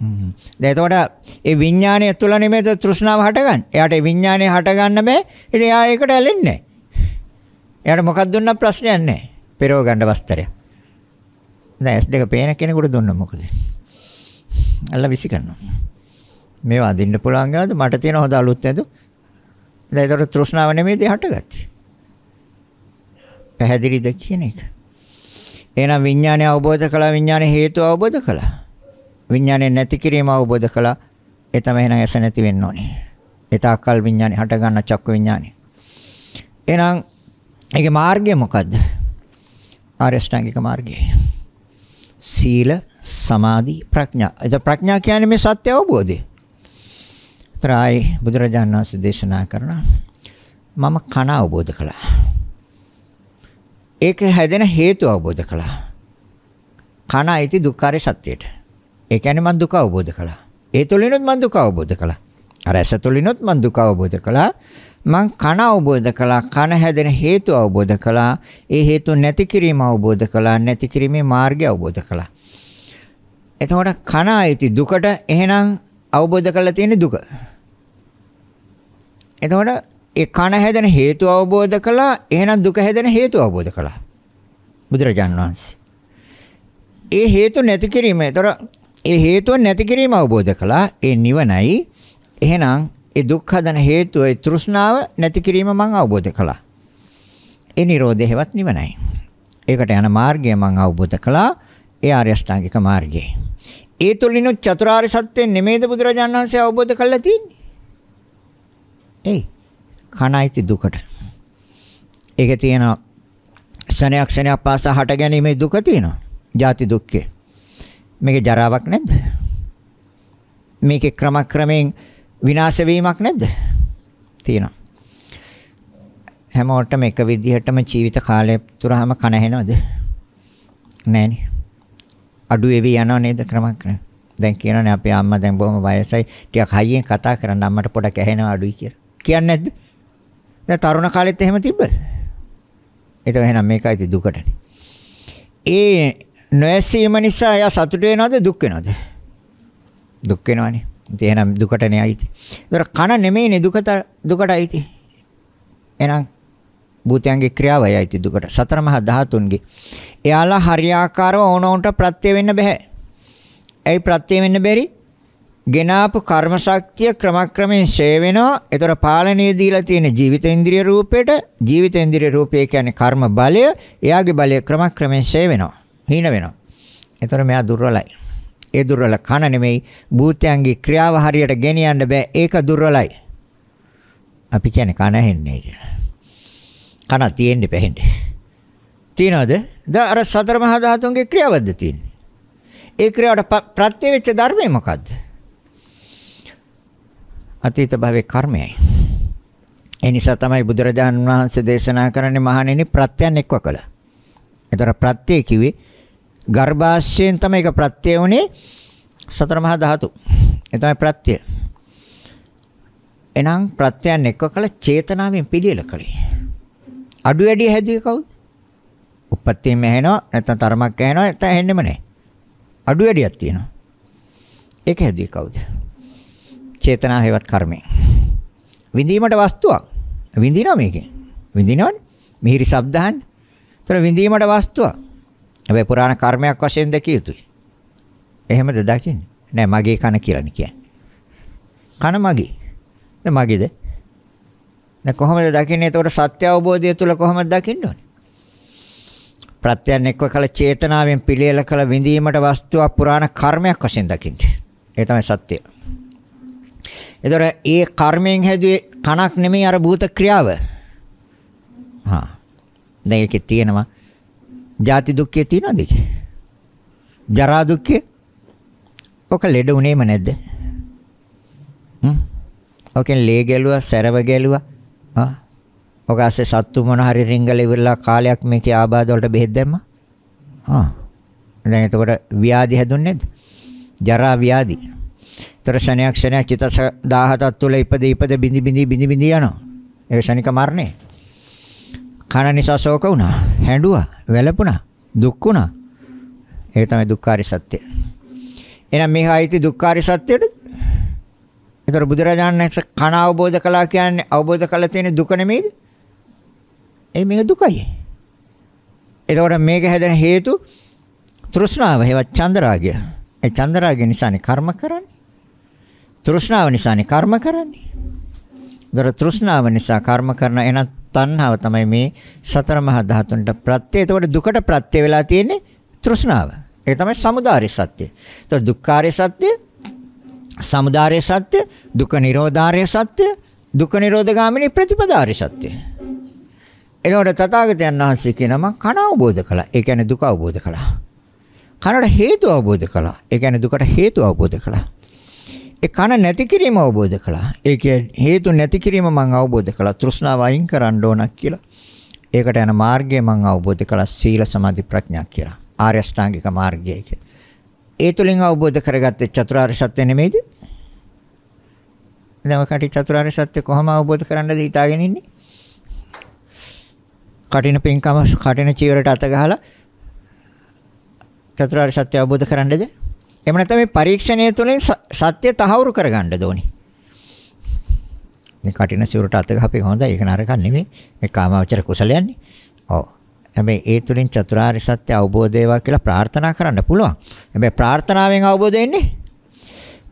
හ්ම්. දැන් එතකොට ඒ විඥානය තුල නෙමෙයිද තෘෂ්ණාව හටගන්නේ. එයාට ඒ විඥානය හටගන්න බෑ. ඉතින් එයා ඒකට ඇලෙන්නේ නැහැ. එයාට මොකක් දුන්නත් ප්‍රශ්නයක් නැහැ. පෙරව ගන්න වස්ත්‍රය. දැන් S2 පේන කෙනෙකුට දුන්න මොකද? අල්ල විසි කරනවා. මේවා අඳින්න පුළුවන් ගාද මට තියෙන හොඳ අලුත් ඇඳුම්. දැන් ඒතර තෘෂ්ණාව නෙමෙයි දෙය හටගත්තේ. පැහැදිලිද කියන එක. එහෙනම් විඥානය අවබෝධ කළා විඥානයේ හේතු අවබෝධ කළා. විඥානයේ නැති කිරීම අවබෝධ කළා. ඒ තමයි එහෙනම් ඇස නැති වෙන්න ඕනේ. ඒ තාක්කල් විඥානේ හට ගන්න චක්ක විඥානේ. එහෙනම් ඒකේ මාර්ගය මොකද්ද? ආරියෂ්ඨාංගික මාර්ගය. සීල සමාධි ප්‍රඥා. එද ප්‍රඥා කියන්නේ මේ සත්‍ය අවබෝධය. ත්‍රායි බුදුරජාණන් වහන්සේ දේශනා කරන මම කන අවබෝධ කළා. ඒක හැදෙන හේතු අවබෝධ කළා. කන ඇති දුක්ඛාරය සත්‍යයට. ඒ කියන්නේ මම දුක අවබෝධ කළා. ඒ තුළිනුත් මම දුක අවබෝධ කළා. අර ඇස තුළිනුත් මම දුක අවබෝධ කළා. මං කන අවබෝධ කළා කන හැදෙන හේතු අවබෝධ කළා ඒ හේතු නැති කිරීම අවබෝධ කළා නැති කිරීමේ මාර්ගය අවබෝධ කළා එතකොට කන අයිති දුකට එහෙනම් අවබෝධ කරලා තියෙන දුක. එතකොට ඒ කන හැදෙන හේතු අවබෝධ කළා එහෙනම් දුක හැදෙන හේතු අවබෝධ කළා. බුදුරජාණන් වහන්සේ. ඒ හේතු නැති කිරීම. එතකොට ඒ හේතුව නැති කිරීම අවබෝධ කළා. ඒ නිවනයි. එහෙනම් ඒ දුක් හදන හේතුව ඒ තෘෂ්ණාව නැති කිරීම මම අවබෝධ කළා. ඒ Nirodha හේවත් නිවනයි. ඒකට යන මාර්ගය මම අවබෝධ කළා. ඒ ආර්ය අෂ්ටාංගික මාර්ගය. ඒ තුලිනුත් චතුරාර්ය සත්‍යයෙන් නෙමෙයිද බුදුරජාණන් වහන්සේ අවබෝධ කරලා තියෙන්නේ. ඒ කණයිති දුකට. ඒක තියෙන ක්ෂණයක් ක්ෂණයක් පාසා හට ගැනීමේ දුක තියෙනවා. ජාති දුක්ඛය. මේකේ ජරාවක් නැද්ද? මේකේ ක්‍රමක්‍රමයෙන් විනාශ වීමක් නැද්ද? තියෙනවා. හැමෝටම එක විදිහටම ජීවිත කාලය තුරාම කන ඇහෙනවද? නෑනේ. අඩු වෙවි යනවා නේද ක්‍රමක්‍රම. දැන් කියනවානේ අපේ අම්මා දැන් බොහොම වයසයි. ටිකක් හයියෙන් කතා කරන්න අම්මට පොඩක් ඇහෙනවා අඩුයි කියලා. කියන්නේ නැද්ද? දැන් තරුණ කාලෙත් එහෙම තිබ්බද? ඒතකොට එහෙනම් මේකයි ඉතින් දුකටනේ. ඒ නොඇසීම නිසා එයා සතුට වෙනවද දුක් වෙනවද? දුක් වෙනවනේ. ඉතින් එහෙනම් දුකටනේ ආйти. ඒතර කන නෙමෙයිනේ දුකට දුකට ආйти. එහෙනම් භූතයන්ගේ ක්‍රියාවයි ආйти දුකට. සතර මහා ධාතුන්ගේ එයාලා හරියාකාරව ඕනෝන්ට ප්‍රත්‍ය වෙන්න බෑ. ඇයි ප්‍රත්‍ය වෙන්න බැරි? ගෙනාපු කර්ම ශක්තිය ක්‍රමක්‍රමයෙන් ෂේ වෙනවා. ඒතර පාලනය දීලා තියෙන ජීවිතේන්ද්‍රිය රූපයට, ජීවිතේන්ද්‍රිය රූපය කියන්නේ කර්ම බලය. එයාගේ බලය ක්‍රමක්‍රමයෙන් ෂේ වෙනවා. හීන වෙනවා. ඒතර මෙයා දුර්වලයි. ඒ දුර්වල කන නෙමෙයි භූතයන්ගේ ක්‍රියාව හරියට ගෙනියන්න බෑ. ඒක දුර්වලයි. අපි කියන්නේ කන ඇහෙන්නේ කියලා. කන තියෙන්න පැහෙන්නේ. තියනවාද? දැන් අර සතර මහා ධාතුන්ගේ ක්‍රියාවද්ද තියෙන්නේ. ඒ ක්‍රියාවට ප්‍රත්‍ය වෙච්ච ධර්මය මොකද්ද? අතීත භවයේ කර්මයයි. ඒ නිසා තමයි බුදුරජාණන් වහන්සේ දේශනා කරන්නේ මහණෙනි ප්‍රත්‍යයන් එක්ව කළ. ඒතර ප්‍රත්‍ය කිව්වේ ගර්භාෂයෙන් තමයි ඒක ප්‍රත්‍ය වුනේ සතර මහා ධාතු. ඒ තමයි ප්‍රත්‍ය. එනං ප්‍රත්‍යයන් එක්ව කළ චේතනාවෙන් පිළියෙල කළේ. අඩු වැඩි හැදුවේ කවුද? උපත්තියෙම ඇහෙනවා නැත්නම් තරමක් ඇහෙනවා නැත්නම් ඇහෙන්නෙම නැහැ. අඩු වැඩියක් තියෙනවා. ඒක හැදුවේ කවුද? චේතනා හේවත් කර්මය. විඳීමට වස්තුවක්. විඳිනවා මේකෙන්. විඳිනවනේ. මිහිරි ශබ්දහන්. ඒතර විඳීමට වස්තුවක්. හැබැයි පුරාණ කර්මයක් වශයෙන් දැකිය යුතුයි. එහෙමද දකින්නේ? නෑ මගේ කන කියලානේ කියන්නේ. කන මගේ. දැන් මගේද? දැන් කොහොමද දකින්නේ? ඒතකොට සත්‍ය අවබෝධය තුල කොහොමද දකින්නේ? ප්‍රත්‍යයන් එක්ව කළ චේතනාවෙන් පිළියෙල කළ විඳීමට වස්තුවක් පුරාණ කර්මයක් වශයෙන් දකින්න. ඒ තමයි සත්‍යය. ඒතර ඒ කර්මයෙන් හැදුවේ කණක් නෙමෙයි අර භූත ක්‍රියාව. හා. දැන් ඒකේ තියෙනවා ජාති දුක්ඛය තියනවාද ඒකේ? ජරා දුක්ඛය? ඔක ලෙඩ උනේම නැද්ද? හ්ම්. ඔකෙන් ලේ ගැලුවා, සැරව ගැලුවා. ආ ඔක ඇස්සේ සත්තු මොන හරි රිංගල ඉවරලා කාලයක් මේකේ ආබාධ වලට බෙහෙත් දැම්මා. ආ. දැන් එතකොට ව්‍යාධි හැදුන්නේද? ජරා ව්‍යාධි. ඒතර ශනයක් ශනයක් චිතස 17ක් තුල ඉපද ඉපද බිඳි බිඳි බිඳි බිඳි යනවා. ඒක ශනික මරණය. කන නිසා ශෝක වුණා, හැඬුවා, වැළපුණා, දුක් වුණා. ඒක තමයි දුක්ඛාරි සත්‍යය. එහෙනම් මේ ආйти දුක්ඛාරි සත්‍යයද? ඒතර බුදුරජාණන් වහන්සේ කන අවබෝධ කළා කියන්නේ අවබෝධ කළ තියෙන දුක නෙමෙයිද? ඒ මේක දුකයි. එතකොට මේක හැදෙන හේතු තෘෂ්ණාව හේවත් චන්දරාගය. ඒ චන්දරාගය නිසානේ කර්ම කරන්නේ. තෘෂ්ණාව නිසානේ කර්ම කරන්නේ. දර තෘෂ්ණාව නිසා කර්ම කරන එන තණ්හාව තමයි මේ සතර මහා ධාතුන්ට ප්‍රත්‍ය. එතකොට දුකට ප්‍රත්‍ය වෙලා තියෙන්නේ තෘෂ්ණාව. ඒ තමයි samudāre satya. එතකොට දුක්ඛාරය සත්‍ය, samudāre සත්‍ය, දුක්ඛ නිරෝධාරය සත්‍ය, දුක්ඛ නිරෝධගාමිනී ප්‍රතිපදාරය සත්‍ය. එතකොට තථාගතයන් වහන්සේ කියනවා මම කන අවබෝධ කළා. ඒ කියන්නේ දුක අවබෝධ කළා. කනට හේතු අවබෝධ කළා. ඒ කියන්නේ දුකට හේතු අවබෝධ කළා. ඒ කන නැති කිරීම අවබෝධ කළා. ඒ කියන්නේ හේතු නැති කිරීම මම අවබෝධ කළා. තෘෂ්ණාව අයින් කරන්න ඕනක් කියලා. ඒකට යන මාර්ගය මම අවබෝධ කළා. සීල සමාධි ප්‍රඥා කියලා. ආර්ය අෂ්ටාංගික මාර්ගය කියලා. ඒ තුලින් අවබෝධ කරගත්තේ චතුරාර්ය සත්‍ය නෙමෙයිද? දැන් ඔය කටි චතුරාර්ය සත්‍ය කොහොම අවබෝධ කරන්නද හිතාගෙන ඉන්නේ? කටින පින්කම කටින චීවරයට අත ගහලා චතුරාර්ය සත්‍ය අවබෝධ කරන්නද? එහෙම නැත්නම් මේ පරීක්ෂණය තුළින් සත්‍ය තහවුරු කරගන්න ඕනේ. මේ කටින චීවරයට අත ගහපේ හොඳයි. ඒක නරකක් නෙමෙයි. මේ කාමාවචර කුසලයන්නේ. ඔව්. හැබැයි ඒ තුළින් චතුරාර්ය සත්‍ය අවබෝධ වේවා කියලා ප්‍රාර්ථනා කරන්න පුළුවන්. හැබැයි ප්‍රාර්ථනාවෙන් අවබෝධ වෙන්නේ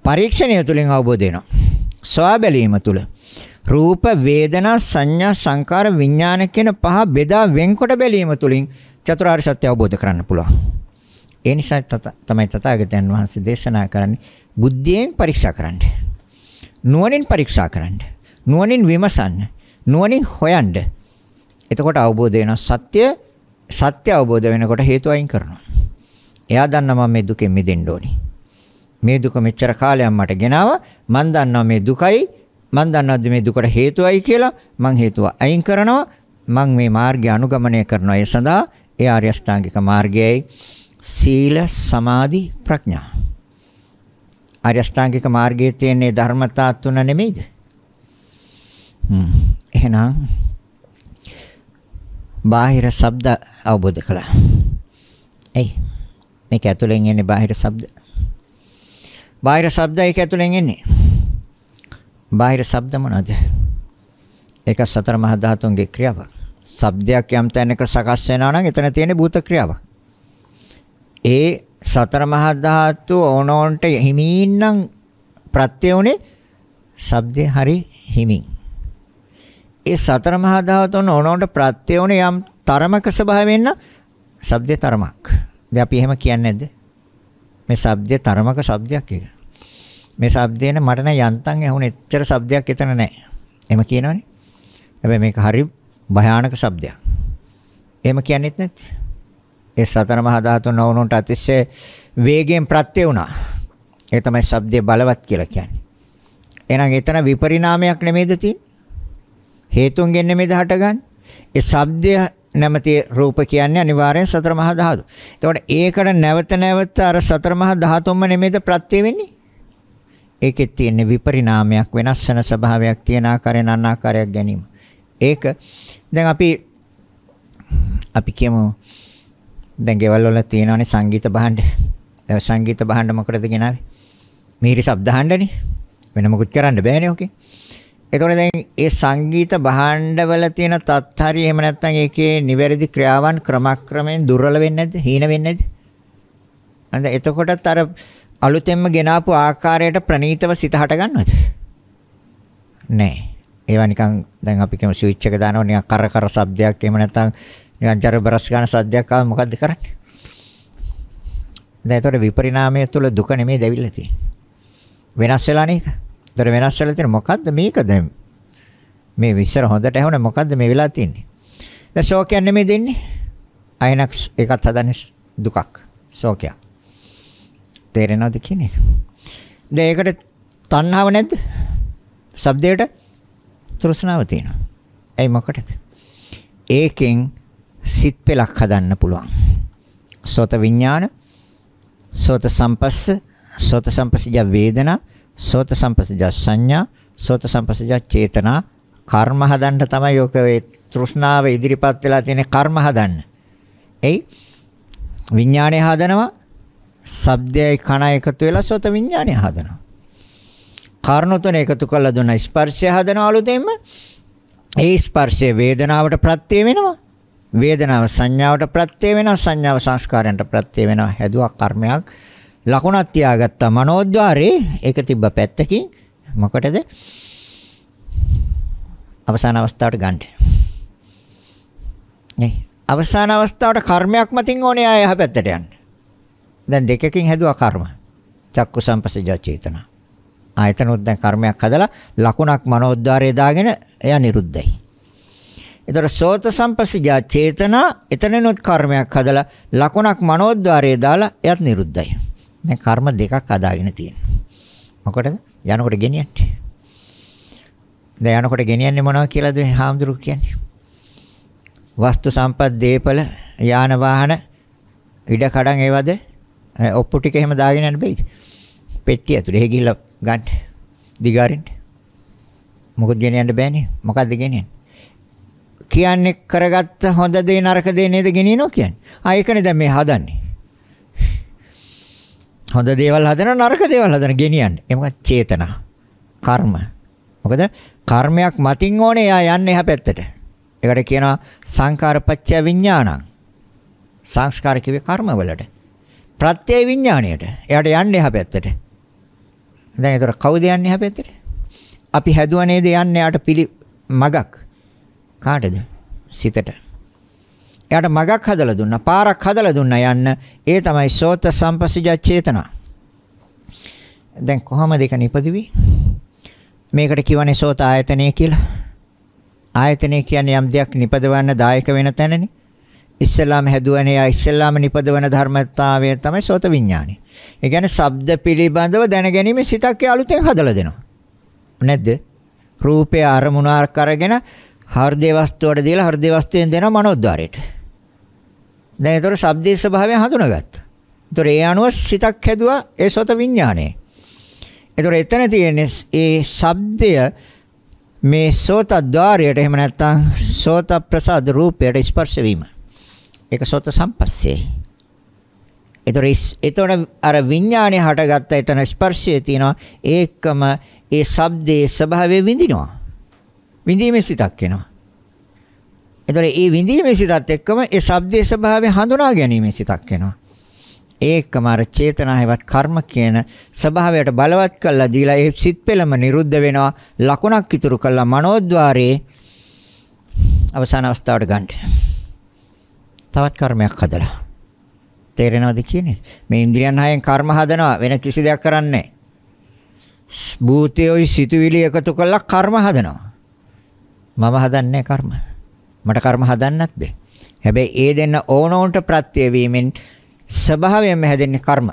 පරීක්ෂණය තුළින් අවබෝධ වෙනවා. සොයා බැලීම තුළ. රූප වේදනා සංඥා සංකාර විඥාන කියන පහ බෙදා වෙන්කොට බැලීම තුලින් චතුරාර්ය සත්‍ය අවබෝධ කරන්න පුළුවන්. ඒ නිසා තමයි තථාගතයන් වහන්සේ දේශනා කරන්නේ බුද්ධියෙන් පරීක්ෂා කරන්න. නුවණින් පරීක්ෂා කරන්න. නුවණින් විමසන්න. නුවණින් හොයන්න. එතකොට අවබෝධ වෙනවා සත්‍ය සත්‍ය අවබෝධ වෙනකොට හේතු අයින් කරනවා. එයා දන්නවා මම මේ දුකෙන් මිදෙන්න ඕනේ. මේ දුක මෙච්චර කාලයක් මට ගෙනාවා. මම දන්නවා මේ දුකයි මම දන්නවද මේ දුකට හේතුවයි කියලා මම හේතුව අයින් කරනවා මම මේ මාර්ගය අනුගමනය කරනවා ඒ සඳහා ඒ ආර්ය අෂ්ටාංගික මාර්ගයයි සීල සමාධි ප්‍රඥා ආර්ය අෂ්ටාංගික මාර්ගයේ තියෙන ධර්මතා තුන නෙමෙයිද එහෙනම් බාහිර ශබ්ද අවබෝධ කළා. එයි මේක ඇතුලෙන් එන්නේ බාහිර ශබ්ද. බාහිර ශබ්ද ඒක ඇතුලෙන් එන්නේ. බාහිර ශබ්ද මොනවාද? ඒක සතර මහා ධාතුන්ගේ ක්‍රියාවක්. ශබ්දයක් යම් තැනක සකස් වෙනවා නම් එතන තියෙන භූත ක්‍රියාවක්. ඒ සතර මහා ධාතු ඕනෝන්ට හිමින් නම් ප්‍රත්‍ය උනේ ශබ්දේ හරි හිමින්. ඒ සතර මහා ධාතුන් ඕනෝන්ට ප්‍රත්‍ය උනේ යම් තරමක ස්වභාවයෙන් නම් ශබ්දේ තරමක්. දැන් අපි එහෙම කියන්නේ නැද්ද? මේ ශබ්දේ තරමක ශබ්දයක් කියලා. මේ shabdයෙන් මට නෑ යන්තම් ඇහුනේ එච්චර shabdයක් එතන නෑ. එහෙම කියනවනේ. හැබැයි මේක හරි භයානක shabdයක්. එහෙම කියන්නේත් නැත්. ඒ සතර මහා ධාතු නවුනට අතිශය වේගයෙන් ප්‍රත්‍ය වුණා. ඒ තමයි shabdයේ බලවත් කියලා කියන්නේ. එහෙනම් එතන විපරිණාමයක් නෙමෙයිද තියෙන්නේ? හේතුන්ගෙන් නෙමෙයිද හටගන්නේ? ඒ shabdය නැමැති රූප කියන්නේ අනිවාර්යෙන් සතර මහා ධාතු. එතකොට ඒකට නැවත නැවත අර සතර මහා ධාතුන්ම නෙමෙයිද ප්‍රත්‍ය වෙන්නේ? ඒකේ තියෙන විපරිණාමයක් වෙනස් වෙන ස්වභාවයක් තියෙන ආකාරයෙන් අන් ආකාරයක් ගැනීම. ඒක දැන් අපි අපි කියමු දැන් ගෙවල් වල තියෙනවනේ සංගීත භාණ්ඩ. සංගීත භාණ්ඩ මොකටද ගෙනාවේ? මිහිරි ශබ්ද හඬනේ. වෙන මොකුත් කරන්න බෑනේ ඔකේ. ඒතකොට දැන් ඒ සංගීත භාණ්ඩ වල තියෙන තත්hari එහෙම නැත්නම් ඒකේ නිවැරදි ක්‍රියාවන් ක්‍රමක්‍රමෙන් දුර්වල වෙන්නේ නැද්ද? හීන වෙන්නේ නැද්ද? අන්න එතකොටත් අර අලුතෙන්ම ගෙනාපු ආකාරයට ප්‍රනීතව සිත හට ගන්නවද? නෑ. ඒවා නිකන් දැන් අපි කියමු ස්විච් එක දානවා නිකන් කර කර ශබ්දයක් එහෙම නැත්නම් නිකන් ජර බරස් ගන්න ශබ්දයක් ආව මොකද්ද කරන්නේ? දැන් ඒතර විපරිණාමය තුළ දුක නෙමෙයි දැවිල්ල තියෙන්නේ. වෙනස් වෙලා නේද? ඒතර වෙනස් වෙලා තියෙන මොකද්ද මේක දැන්? මේ විශ්සර හොඳට ඇහුණා මොකද්ද මේ වෙලා තියෙන්නේ? දැන් ශෝකයක් නෙමෙයි දෙන්නේ. අයනක්ස් එකත් හදන්නේ දුකක්. ශෝකයක්. තේරෙනවද කියන්නේ? දැන් ඒකට තණ්හාව නැද්ද? ශබ්දයට තෘෂ්ණාව තියෙනවා. ඇයි මොකටද? ඒකෙන් සිත් පෙලක් හදන්න පුළුවන්. සෝත විඥාන, සෝත සම්පස්ස, සෝත සම්පස්සජ වේදනා, සෝත සම්පස්සජ සංඥා, සෝත සම්පස්සජ චේතනා කර්ම හදන්න තමයි ඔක ඒ තෘෂ්ණාව ඉදිරිපත් වෙලා තියෙන කර්ම හදන්න. එයි විඥානය හදනවා ශබ්දයයි කණ එකතු වෙලා සෝත විඥානය හදනවා. කර්ණු තුන එකතු කරලා දුන්න ස්පර්ශය හදනවා අලුතෙන්ම. ඒ ස්පර්ශය වේදනාවට ප්‍රත්‍ය වෙනවා. වේදනාව සංඥාවට ප්‍රත්‍ය වෙනවා. සංඥාව සංස්කාරයන්ට ප්‍රත්‍ය වෙනවා. හැදුවා කර්මයක් ලකුණක් තියාගත්තා මනෝද්වාරේ ඒක තිබ්බ පැත්තකින් මොකටද? අවසාන අවස්ථාවට ගන්න. නේ අවසාන අවස්ථාවට කර්මයක් මතින් ඕනේ ආය යහපැත්තට යන්න. දැන් දෙකකින් හැදුවා කර්ම. චක්කු සම්පසජා චේතනා. ආයතනොත් දැන් කර්මයක් හදලා ලකුණක් මනෝද්වාරය දාගෙන එයා නිරුද්ධයි. එතකොට සෝත සම්පසජා චේතනා එතනනොත් කර්මයක් හදලා ලකුණක් මනෝද්වාරය දාලා එයත් නිරුද්ධයි. දැන් කර්ම දෙකක් අදාගෙන තියෙනවා. මොකටද? යනකොට ගෙනියන්නේ. දැන් යනකොට ගෙනියන්නේ මොනවා කියලාද හාමුදුරු කියන්නේ? වස්තු සම්පත් දීපල යාන වාහන ඉඩ කඩන් ඒවද ඔප්පු ටික එහෙම දාගෙන යන්න බෑද? පෙට්ටිය ඇතුලේ ගිහිල්ලා ගන්න. දිගාරින්න. මොකද ගෙන යන්න බෑනේ. මොකද්ද ගෙනියන්නේ? කියන්නේ කරගත්ත හොඳ දේ නරක දේ නේද ගෙනියනවා කියන්නේ. ආ ඒකනේ දැන් මේ හදන්නේ. හොඳ දේවල් හදනවා නරක දේවල් හදන ගෙනියන්නේ. ඒ මොකක්ද චේතනා. කර්ම. මොකද කර්මයක් මතින් ඕනේ යා යන්නේ එහා පැත්තට. ඒකට කියනවා සංකාරපච්චය විඥානං. සංස්කාර කිව්වේ කර්ම වලට. ප්‍රත්‍යය විඥාණයට. එයාට යන්නේ එහා පැත්තට. දැන් ඒතර කවුද යන්නේ එහා පැත්තට? අපි හැදුවා නේද යන්නේ එයාට පිළි මගක්. කාටද? සිතට. එයාට මගක් හදලා දුන්නා, පාරක් හදලා දුන්නා යන්න. ඒ තමයි සෝත සම්පසිජ චේතනා. දැන් කොහමද ඒක නිපදවි? මේකට කියවනේ සෝත ආයතනය කියලා. ආයතනය කියන්නේ යම් දෙයක් නිපදවන්න දායක වෙන තැනනේ. ඉස්සෙල්ලාම හැදුවන එයා ඉස්සෙල්ලාම නිපදවන ධර්මතාවය තමයි සෝත විඥානය. ඒ කියන්නේ ශබ්ද පිළිබඳව දැනගැනීමේ සිතක් ඒ අලුතෙන් හදලා දෙනවා. නැද්ද? රූපය අරමුණක් අරගෙන හෘද වස්තුවට දීලා හෘද වස්තුවෙන් දෙනවා මනෝද්වාරයට. දැන් ඒතර ශබ්දයේ ස්වභාවය හඳුනාගත්තා. ඒතර ඒ අනුව සිතක් හැදුවා ඒ සෝත විඥානයේ. ඒතර එතන තියෙන්නේ ඒ ශබ්දය මේ සෝත ద్వාරයට එහෙම නැත්නම් සෝත ප්‍රසාද රූපයට ස්පර්ශ වීමයි. ඒක සෝත සම්පස්සේයි. ඒතර ඒතර අර විඥානේ හටගත්ත එතන ස්පර්ශය තියෙනවා ඒකම ඒ ශබ්දයේ ස්වභාවය විඳිනවා. විඳීමේ සිතක් එනවා. ඒතර ඒ විඳීමේ සිතත් එක්කම ඒ ශබ්දයේ ස්වභාවය හඳුනා ගැනීමේ සිතක් එනවා. ඒකම අර චේතනාවවත් කර්ම කියන ස්වභාවයට බලවත් කරලා දීලා ඒ සිත් පෙළම නිරුද්ධ වෙනවා ලකුණක් ඉතුරු කරලා මනෝද්වාරයේ අවසාන අවස්ථාවට ගන්නවා තවත් කර්මයක් හදලා. තේරෙනවද කියන්නේ? මේ ඉන්ද්‍රියන් හයෙන් කර්ම හදනවා වෙන කිසි දෙයක් කරන්නේ නැහැ. භූතයෝයි සිතුවිලි එකතු කරලා කර්ම හදනවා. මම හදන්නේ කර්ම. මට කර්ම හදන්නත් බෑ. හැබැයි ඒ දෙන්න ඕනෝන්ට ප්‍රත්‍ය වීමෙන් ස්වභාවයෙන්ම හැදෙන්නේ කර්ම.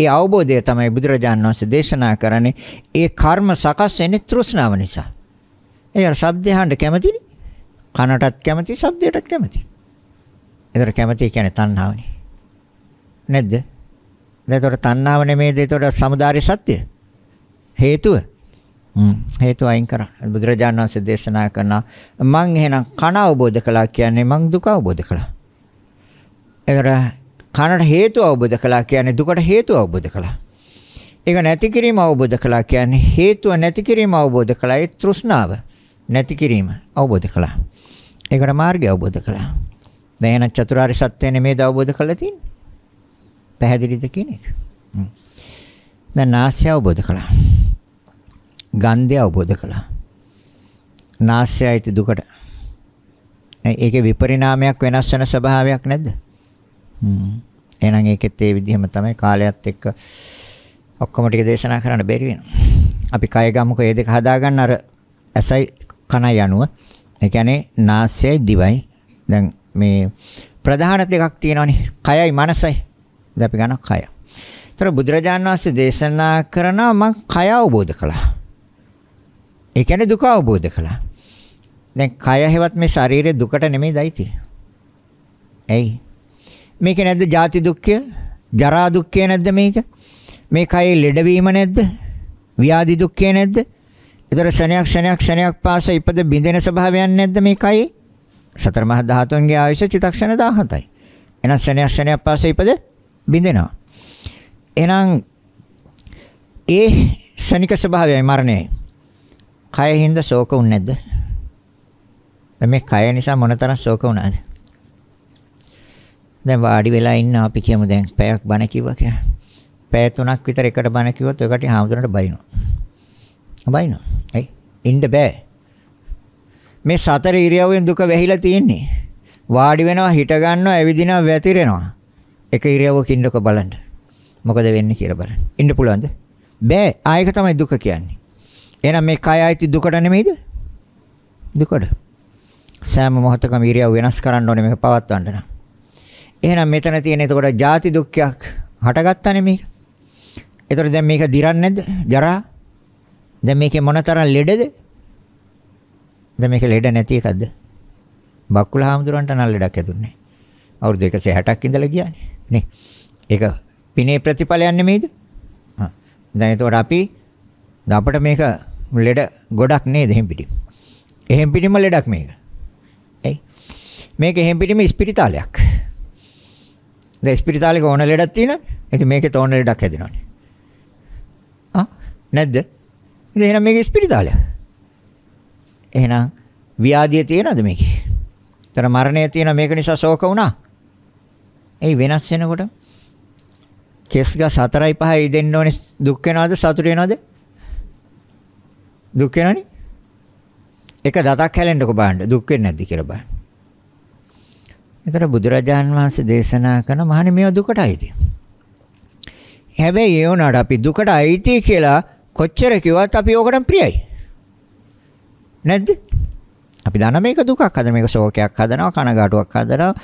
ඒ අවබෝධය තමයි බුදුරජාණන් වහන්සේ දේශනා කරන්නේ. ඒ කර්ම සකස් වෙන්නේ තෘෂ්ණාව නිසා. ඒ අර ශබ්දය හඬ කැමතිනේ. කනටත් කැමති, ශබ්දයටත් කැමති. ඒතර කැමැති කියන්නේ තණ්හාවනේ. නැද්ද? ඒතර තණ්හාව නෙමේද ඒතර samudāri සත්‍ය? හේතුව. හ්ම් හේතුව අයින් කරන්න. බුදුරජාණන් වහන්සේ දේශනා කරන මං එහෙනම් කන අවබෝධ කළා කියන්නේ මං දුක අවබෝධ කළා. ඒතර කනට හේතුව අවබෝධ කළා කියන්නේ දුකට හේතුව අවබෝධ කළා. ඒක නැති කිරීම අවබෝධ කළා කියන්නේ හේතුව නැති කිරීම අවබෝධ කළා ඒ තෘෂ්ණාව නැති කිරීම අවබෝධ කළා. ඒකට මාර්ගය අවබෝධ කළා. දැන් එහෙනම් චතුරාර්ය සත්‍ය නෙමෙයිද අවබෝධ කරලා තියෙන්නේ? පැහැදිලිද කියන එක? දැන් නාස්‍ය අවබෝධ කළා. ගන්ධය අවබෝධ කළා. නාස්‍යයිති දුකට. ඒකේ විපරිණාමයක් වෙනස් වෙන ස්වභාවයක් නැද්ද? හ්ම්. එහෙනම් ඒකෙත් ඒ විදිහම තමයි කාලයත් එක්ක ඔක්කොම ටික දේශනා කරන්න බැරි වෙනවා. අපි කය ගමුක ඒ දෙක හදාගන්න අර ඇසයි කනයි අනුව. ඒ කියන්නේ නාස්‍යයි දිවයි. දැන් මේ ප්‍රධාන දෙකක් තියෙනවානේ. කයයි මනසයි. ඉතින් අපි ගන්න කය. ඒතර බුදුරජාන් වහන්සේ දේශනා කරනවා මම කය අවබෝධ කළා. ඒ කියන්නේ දුක අවබෝධ කළා. දැන් කය හැවත් මේ ශරීරේ දුකට නෙමෙයි දයිති. ඇයි? මේක නැද්ද ජාති දුක්ඛය? ජරා දුක්ඛය නැද්ද මේක? මේ කයේ ලෙඩවීම නැද්ද? ව්‍යාධි දුක්ඛය නැද්ද? ඒතර ශණයක් ශණයක් ශණයක් පාස ඉපද බිඳෙන ස්වභාවයක් නැද්ද මේ කයේ? සතර මහා ධාතුන්ගේ ආයුෂ චිතක්ෂණ 17යි. එහෙනම් ශනයක් ශනයක් පාසේ ඉපද බිඳෙනවා. එහෙනම් ඒ ශනික ස්වභාවයයි මරණයයි. කය හින්දා ශෝක වුනේ නැද්ද? දැන් මේ කය නිසා මොනතරම් ශෝක වුණාද? දැන් වාඩි වෙලා ඉන්න අපි කියමු දැන් පැයක් බණ කිව්වා කියලා. පැය තුනක් විතර එකට බණ කිව්වොත් ඔයකට හාමුදුරන්ට බයිනවා. බයිනවා. ඇයි? ඉන්න බෑ. මේ සතර ඉරියව්වෙන් දුක වැහිලා තියෙන්නේ. වාඩි වෙනවා, හිට ගන්නවා, ඇවිදිනවා, වැතිරෙනවා. එක ඉරියව්වක ඉන්නක බලන්න. මොකද වෙන්නේ කියලා බලන්න. ඉන්න පුළුවන්ද? බෑ. ආයක තමයි දුක කියන්නේ. එහෙනම් මේ කය ඇති දුකට නෙමෙයිද? දුකට. සෑම මොහොතකම ඉරියව් වෙනස් කරන්න ඕනේ මේක පවත්වන්න නම්. එහෙනම් මෙතන තියෙන එතකොට ಜಾති දුක්ඛයක් හටගත්තානේ මේක. එතකොට දැන් මේක දිරන්නේ නැද්ද? ජරා. දැන් මේකේ මොනතරම් ලෙඩද? දැන් මේක ලෙඩ නැති එකක්ද? බක්කුල හාමුදුරන්ට නම් ලෙඩක් ඇතුන්නේ. අවුරුදු 160ක් ඉඳලා ගියානේ. නේ. ඒක පිනේ ප්‍රතිඵලයක් නෙමෙයිද? හා. දැන් එතකොට අපි අපිට මේක ලෙඩ ගොඩක් නේද එහෙම් පිටින්. එහෙම් පිටින්ම ලෙඩක් මේක. ඇයි? මේක එහෙම් පිටින්ම ස්පිරිතාලයක්. දැන් ස්පිරිතාලෙක ඕන ලෙඩක් තියෙනවනේ. ඉතින් මේකේ තෝන ලෙඩක් හැදෙනවනේ. ආ නැද්ද? ඉතින් එහෙනම් මේක ස්පිරිතාලයක්. එහෙනම් ව්‍යාධිය තියෙනවද මේකේ? ତර මරණය තියෙන මේක නිසා ශෝක වුණා. ඒ වෙනස් වෙනකොට කෙස් ගස් 4යි 5යි දෙන්න ඕනේ දුක් වෙනවද සතුට වෙනවද? දුක් වෙනවනේ. එක දතක් හැලෙන්නකො බලන්න දුක් වෙන්නේ නැද්ද කියලා බලන්න. එතකොට බුදුරජාන් වහන්සේ දේශනා කරන මහණි මේව දුකට අයිති. හැබැයි ඒ වුණාට අපි දුකට අයිති කියලා කොච්චර කිව්වත් අපි ඕකටම ප්‍රියයි. නැද්ද? අපි දන්න මේක දුකක් හදන මේක ශෝකයක් හදනවා කනගාටුවක් හදනවා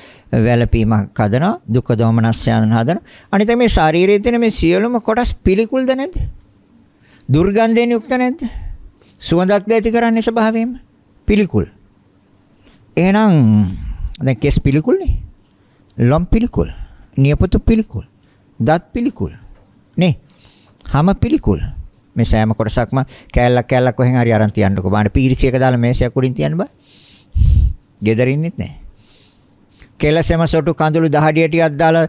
වැළපීමක් හදනවා දුක දෝමනස්යන හදන අනිත මේ ශරීරයේ තියෙන මේ සියලුම කොටස් පිළිකුල්ද නැද්ද දුර්ගන්ධයෙන් යුක්ත නැද්ද සුවඳක් ද ඇති කරන්නේ ස්වභාවයෙන්ම පිළිකුල් එහෙනම් දැන් කෙස් පිළිකුල්නේ ලොම් පිළිකුල් නියපොතු පිළිකුල් දත් පිළිකුල් නේ හැම පිළිකුල් මේ සෑම කොටසක්ම කෑල්ලක් කෑල්ලක් කොහෙන් හරි අරන් තියන්නකෝ. බාන්න පීරිසියක දාලා මේසයක් උඩින් තියන්න බෑ. gedariන්නෙත් නෑ. කෙලසෙම සොටු කඳුළු දහඩිය ටිකක් දාලා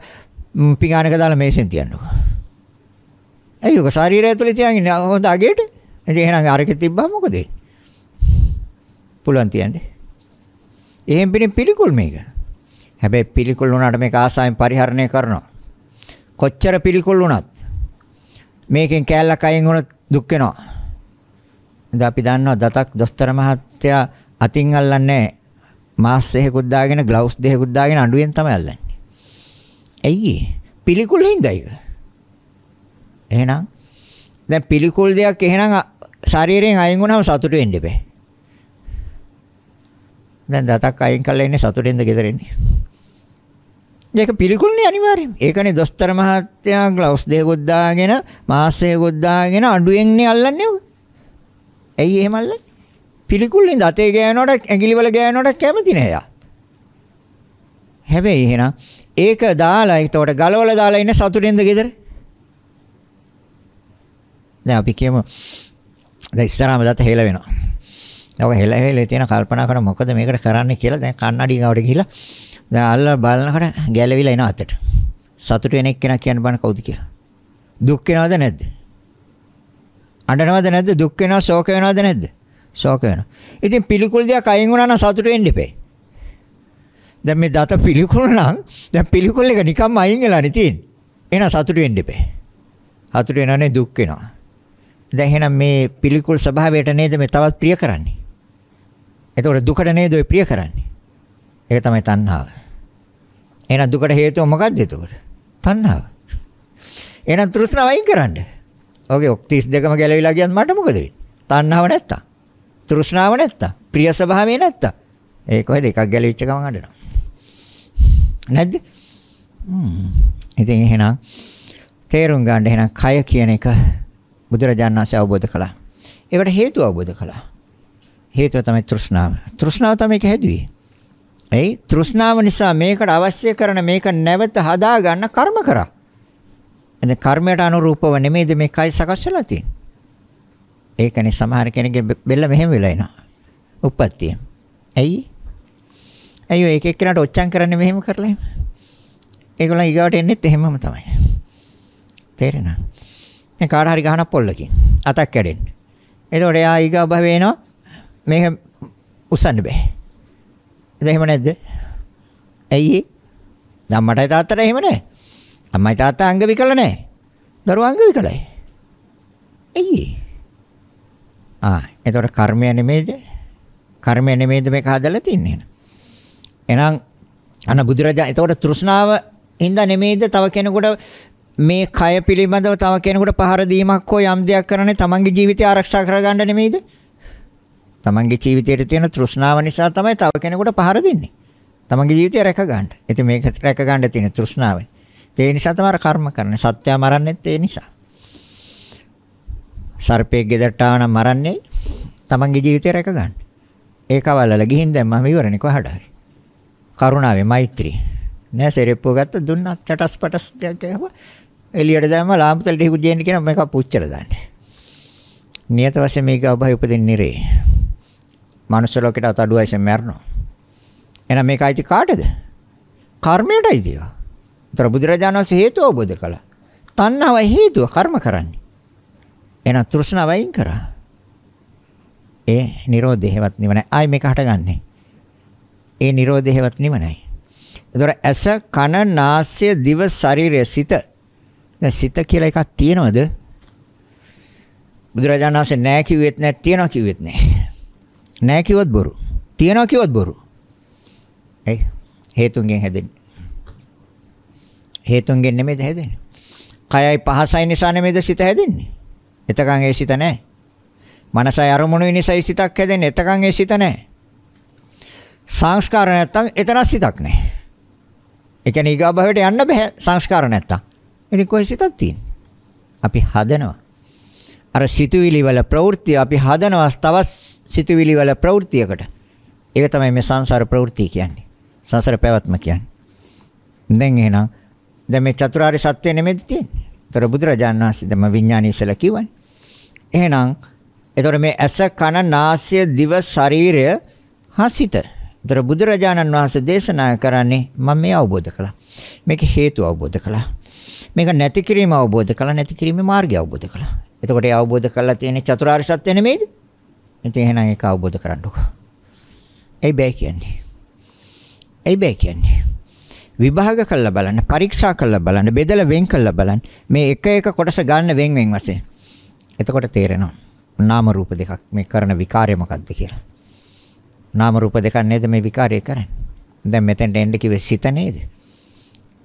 පිඟානක දාලා මේසෙන් තියන්නකෝ. ඇයි ඔක ශරීරය තුල තියන්නේ හොඳ අගේට? ඉතින් එහෙනම් අරක තිබ්බා මොකද වෙන්නේ? පුළුවන් තියන්නේ. එහෙන් පිටින් පිළිකුල් මේක. හැබැයි පිළිකුල් වුණාට මේක ආසාවෙන් පරිහරණය කරනවා. කොච්චර පිළිකුල් වුණත් මේකෙන් කෑල්ලක් අයින් වුණොත් දුක් වෙනවා. ඉතින් අපි දන්නවා දතක් දොස්තර මහත්තයා අතින් අල්ලන්නේ මාස් එහෙකුත් දාගෙන ග්ලව්ස් දෙකකුත් දාගෙන අඬුවෙන් තමයි අල්ලන්නේ. ඇයි පිළිකුල් හින්දා ඒක. එහෙනම් දැන් පිළිකුල් දෙයක් එහෙනම් ශරීරයෙන් අයින් වුණාම සතුට වෙන්න එපා. දැන් දතක් අයින් කරලා ඉන්නේ සතුටෙන්ද ගෙදර ඉන්නේ. ඒක පිළිකුල්නේ අනිවාර්යෙන්. ඒකනේ දොස්තර මහත්තයා ග්ලව්ස් දෙකක් දාගෙන මාස්කයක් දාගෙන අඩුවෙන්නේ අල්ලන්නේ ඔක. ඇයි එහෙම අල්ලන්නේ? පිළිකුල්නේ දතේ ගෑනවට ඇඟිලිවල ගෑනවට කැමති නෑ එයා. හැබැයි එහෙනම් ඒක දාලා ඒකට ගලවලා දාලා ඉන්න සතුටෙන්ද ගෙදර? දැන් අපි කියමු දැන් ඉස්සරහම දත හෙල වෙනවා. ඔක හෙල හෙලේ තියෙන කල්පනා කරන මොකද මේකට කරන්නේ කියලා දැන් කන්නඩිය ගාවට ගිහිලා දැන් අල්ලලා බලනකොට ගැලවිලා එන අතට. සතුට වෙන එක්කෙනා කියන්න බන කවුද කියලා. දුක් වෙනවද නැද්ද? අඬනවද නැද්ද? දුක් වෙනවා, ශෝක වෙනවද නැද්ද? ශෝක වෙනවා. ඉතින් පිළිකුල් දෙයක් අයින් වුණා නම් සතුට වෙන්න එපේ. දැන් මේ දත පිළිකුල් නම් දැන් පිළිකුල් එක නිකම්ම අයින් වෙලානේ තියෙන්නේ. එහෙනම් සතුට වෙන්න එපේ. සතුට වෙනවනේ දුක් වෙනවා. දැන් එහෙනම් මේ පිළිකුල් ස්වභාවයට නේද මේ තවත් ප්‍රිය කරන්නේ. එතකොට දුකට නේද ඔය ප්‍රිය කරන්නේ. ඒක තමයි තණ්හාව. එහෙනම් දුකට හේතුව මොකක්ද එතකොට? තණ්හාව. එහෙනම් තෘෂ්ණාව අයින් කරන්න. ඔගේ ඔක් 32ම ගැලවිලා ගියත් මට මොකද වෙන්නේ? තණ්හාව නැත්තම්. තෘෂ්ණාව නැත්තම්. ප්‍රිය ස්වභාවය නැත්තම්. ඒ කොහෙද එකක් ගැලවිච්ච ගමන් අඬනවා. නැද්ද? හ්ම්. ඉතින් එහෙනම් තේරුම් ගන්න එහෙනම් කය කියන එක බුදුරජාණන් වහන්සේ අවබෝධ කළා. ඒකට හේතුව අවබෝධ කළා. හේතුව තමයි තෘෂ්ණාව. තෘෂ්ණාව තමයි ඒක හැදුවේ. එයි තෘෂ්ණාව නිසා මේකට අවශ්‍ය කරන මේක නැවත හදා ගන්න කර්ම කරා. එතන කර්මයට අනුරූපව නෙමෙයිද මේ කය සකස් වෙලා තියෙන්නේ. ඒකනේ සමහර කෙනෙක්ගේ බෙල්ල මෙහෙම වෙලා එනවා. උප්පත්තිය. ඇයි? ඇයි ඒක එක්කනට ඔච්චම් කරන්නේ මෙහෙම කරලා එහෙම? ඒගොල්ලන් ඊගාවට එන්නෙත් එහෙමම තමයි. තේරෙනවා. මේ කාට හරි ගහන පොල්ලකින් අතක් කැඩෙන්නේ. එතකොට එයා ඊගා භව වෙනවා. මේක උස්සන්න බෑ. ඒක එහෙම නැද්ද? ඇයි ඒ? දැන් මටයි තාත්තට එහෙම නැහැ. අම්මයි තාත්තා අංග විකල නැහැ. දරුවා අංග විකලයි. ඇයි ඒ? ආ, එතකොට කර්මය නෙමෙයිද? කර්මය නෙමෙයිද මේක හදලා තින්නේ එහෙනම් අන බුදුරජාණන් එතකොට තෘෂ්ණාව හින්දා නෙමෙයිද තව කෙනෙකුට මේ කය පිළිබඳව තව කෙනෙකුට පහර දීමක් හෝ යම් දෙයක් කරන්නේ තමන්ගේ ජීවිතය ආරක්ෂා කරගන්න නෙමෙයිද? තමන්ගේ ජීවිතයේ තියෙන තෘෂ්ණාව නිසා තමයි තව කෙනෙකුට පහර දෙන්නේ. තමන්ගේ ජීවිතය රැක ගන්න. ඉතින් මේක රැක ගන්න තියෙන තෘෂ්ණාවයි. ඒ නිසා තමයි කර්ම කරන්නේ. සත්‍යය මරන්නේත් ඒ නිසා. සර්පයෙක් ගෙදරට ආවනම් මරන්නේ තමන්ගේ ජීවිතය රැක ගන්න. ඒකවලල ගිහින් දැන් මම ඉවරනේ කොහට හරි. කරුණාවේ මෛත්‍රිය. නෑ සෙරෙප්පුව ගත්ත දුන්නත් චටස් පටස් දෙයක් ගහව. එළියට දැම්ම ලාම්පතලට හිකු දෙන්න කියන මේක පුච්චර දාන්නේ. නියත වශයෙන් මේක ඔබයි උපදින්නේ නිරේ. මනුෂ්‍ය ලෝකයටත් අඩු වයසෙන් මැරෙනවා. එහෙනම් මේක අයිති කාටද? කර්මයටයි තියෙනවා. ඒතර බුදුරජාණන් වහන්සේ හේතු අවබෝධ කළා. තණ්හාව හේතුව කර්ම කරන්නේ. එහෙනම් තෘෂ්ණාව වයින් කරා. ඒ Nirodhe හේවත් නිවනයි. ආයි මේක හටගන්නේ. ඒ Nirodhe හේවත් නිවනයි. ඒතර ඇස කන නාසය දිව ශරීරය සිත දැන් සිත කියලා එකක් තියෙනවද? බුදුරජාණන් වහන්සේ නෑ කිව්වෙත් නෑ තියනවා කිව්වෙත් නෑ. නැහැ කිව්වත් බොරු. තියනවා කිව්වත් බොරු. ඇයි? හේතුන්ගෙන් හැදෙන්නේ. හේතුන්ගෙන් නෙමෙයිද හැදෙන්නේ. කයයි පහසයි නිසා නෙමෙයිද සිත හැදෙන්නේ. එතකන් ඒ සිත නැහැ. මනසයි අරමුණුයි නිසා සිතක් හැදෙන්නේ. එතකන් ඒ සිත නැහැ. සංස්කාර නැත්තම් එතන සිතක් නැහැ. ඒ කියන්නේ ඊගා භවයට යන්න බෑ සංස්කාර නැත්තම්. ඉතින් කොයි සිතක් තියෙන්නේ? අපි හදනවා. අර සිතුවිලි වල ප්‍රවෘත්ති අපි හදනවා තවත් සිතුවිලි වල ප්‍රවෘත්තියකට. ඒක තමයි මේ සංසාර ප්‍රවෘත්ති කියන්නේ. සංසාර පැවැත්ම කියන්නේ. දැන් එහෙනම් දැන් මේ චතුරාර්ය සත්‍ය නෙමෙයිද තියෙන්නේ. ඒතර බුදුරජාණන් වහන්සේ දැන් විඥානය ඉස්සලා කිව්වනේ. එහෙනම් ඒතර මේ ඇස කන නාසය දිව ශරීරය හසිත. ඒතර බුදුරජාණන් වහන්සේ දේශනා කරන්නේ මම මේ අවබෝධ කළා. මේක හේතු අවබෝධ කළා. මේක නැති කිරීම අවබෝධ කළා නැති කිරීමේ මාර්ගය අවබෝධ කළා. එතකොට ඒ අවබෝධ කරලා තියෙන චතුරාර්ය සත්‍ය නෙමෙයිද? ඉතින් එහෙනම් ඒක අවබෝධ කරගන්නකෝ. ඒ බෑ කියන්නේ. ඒ බෑ කියන්නේ. විභාග කළා බලන්න, පරීක්ෂා කළා බලන්න, බෙදලා වෙන් කළා බලන්න. මේ එක එක කොටස ගන්න වෙන් වෙන් වශයෙන්. එතකොට තේරෙනවා. නාම රූප දෙකක් මේ කරන විකාරය මොකක්ද කියලා. නාම රූප දෙකක් නේද මේ විකාරය කරන්නේ. දැන් මෙතෙන්ට එන්න කිව්වේ සිත නේද?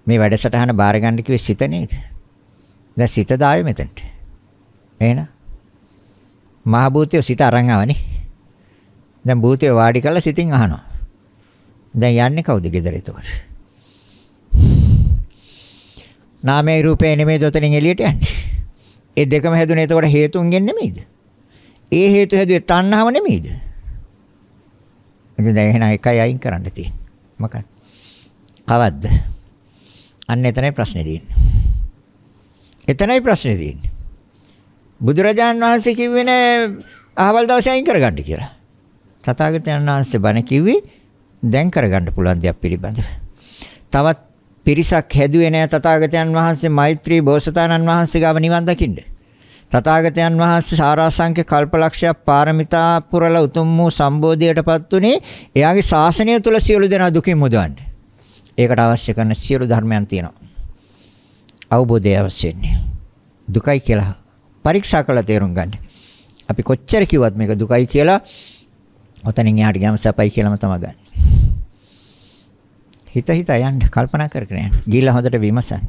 මේ වැඩසටහන බාර ගන්න කිව්වේ සිත නේද? දැන් සිත දාවේ මෙතෙන්ට. එහෙනම් මහ භූතය සිත අරන් ආවනේ. දැන් භූතය වාඩි කරලා සිතින් අහනවා. දැන් යන්නේ කවුද ගෙදර එතකොට? නාමයේ රූපේ නෙමෙයි දොතෙන් එළියට යන්නේ. ඒ දෙකම හැදුනේ එතකොට හේතුන්ගෙන් නෙමෙයිද? ඒ හේතු හැදුවේ තණ්හාව නෙමෙයිද? ඉතින් දැන් එහෙනම් එකයි අයින් කරන්න තියෙන්නේ. මොකක්ද? කවද්ද? අන්න එතනයි ප්‍රශ්නේ තියෙන්නේ. එතනයි ප්‍රශ්නේ තියෙන්නේ. බුදුරජාන් වහන්සේ කිව්වේ නෑ අහවල් දවසේ අයින් කරගන්න කියලා. තථාගතයන් වහන්සේ බණ කිව්වේ දැන් කරගන්න පුළුවන් දේක් පිළිබඳව. තවත් පිරිසක් හැදුවේ නෑ තථාගතයන් වහන්සේ මෛත්‍රී බෝසතාණන් වහන්සේ ගාව නිවන් දකින්න. තථාගතයන් වහන්සේ සාරාංශක කල්පලක්ෂයක් පාරමිතා පුරලා උතුම් වූ සම්බෝධියටපත් උනේ එයාගේ ශාසනය තුල සියලු දෙනා දුකින් මුදවන්න. ඒකට අවශ්‍ය කරන සියලු ධර්මයන් තියෙනවා. අවබෝධය අවශ්‍ය වෙන්නේ. දුකයි කියලා පරීක්ෂා කළා තේරුම් ගන්න. අපි කොච්චර කිව්වත් මේක දුකයි කියලා ඔතනින් එහාට ගියාම සපයි කියලාම තමයි ගන්න. හිත හිත යන්න කල්පනා කරගෙන යන්න. ගිහිල්ලා හොඳට විමසන්න.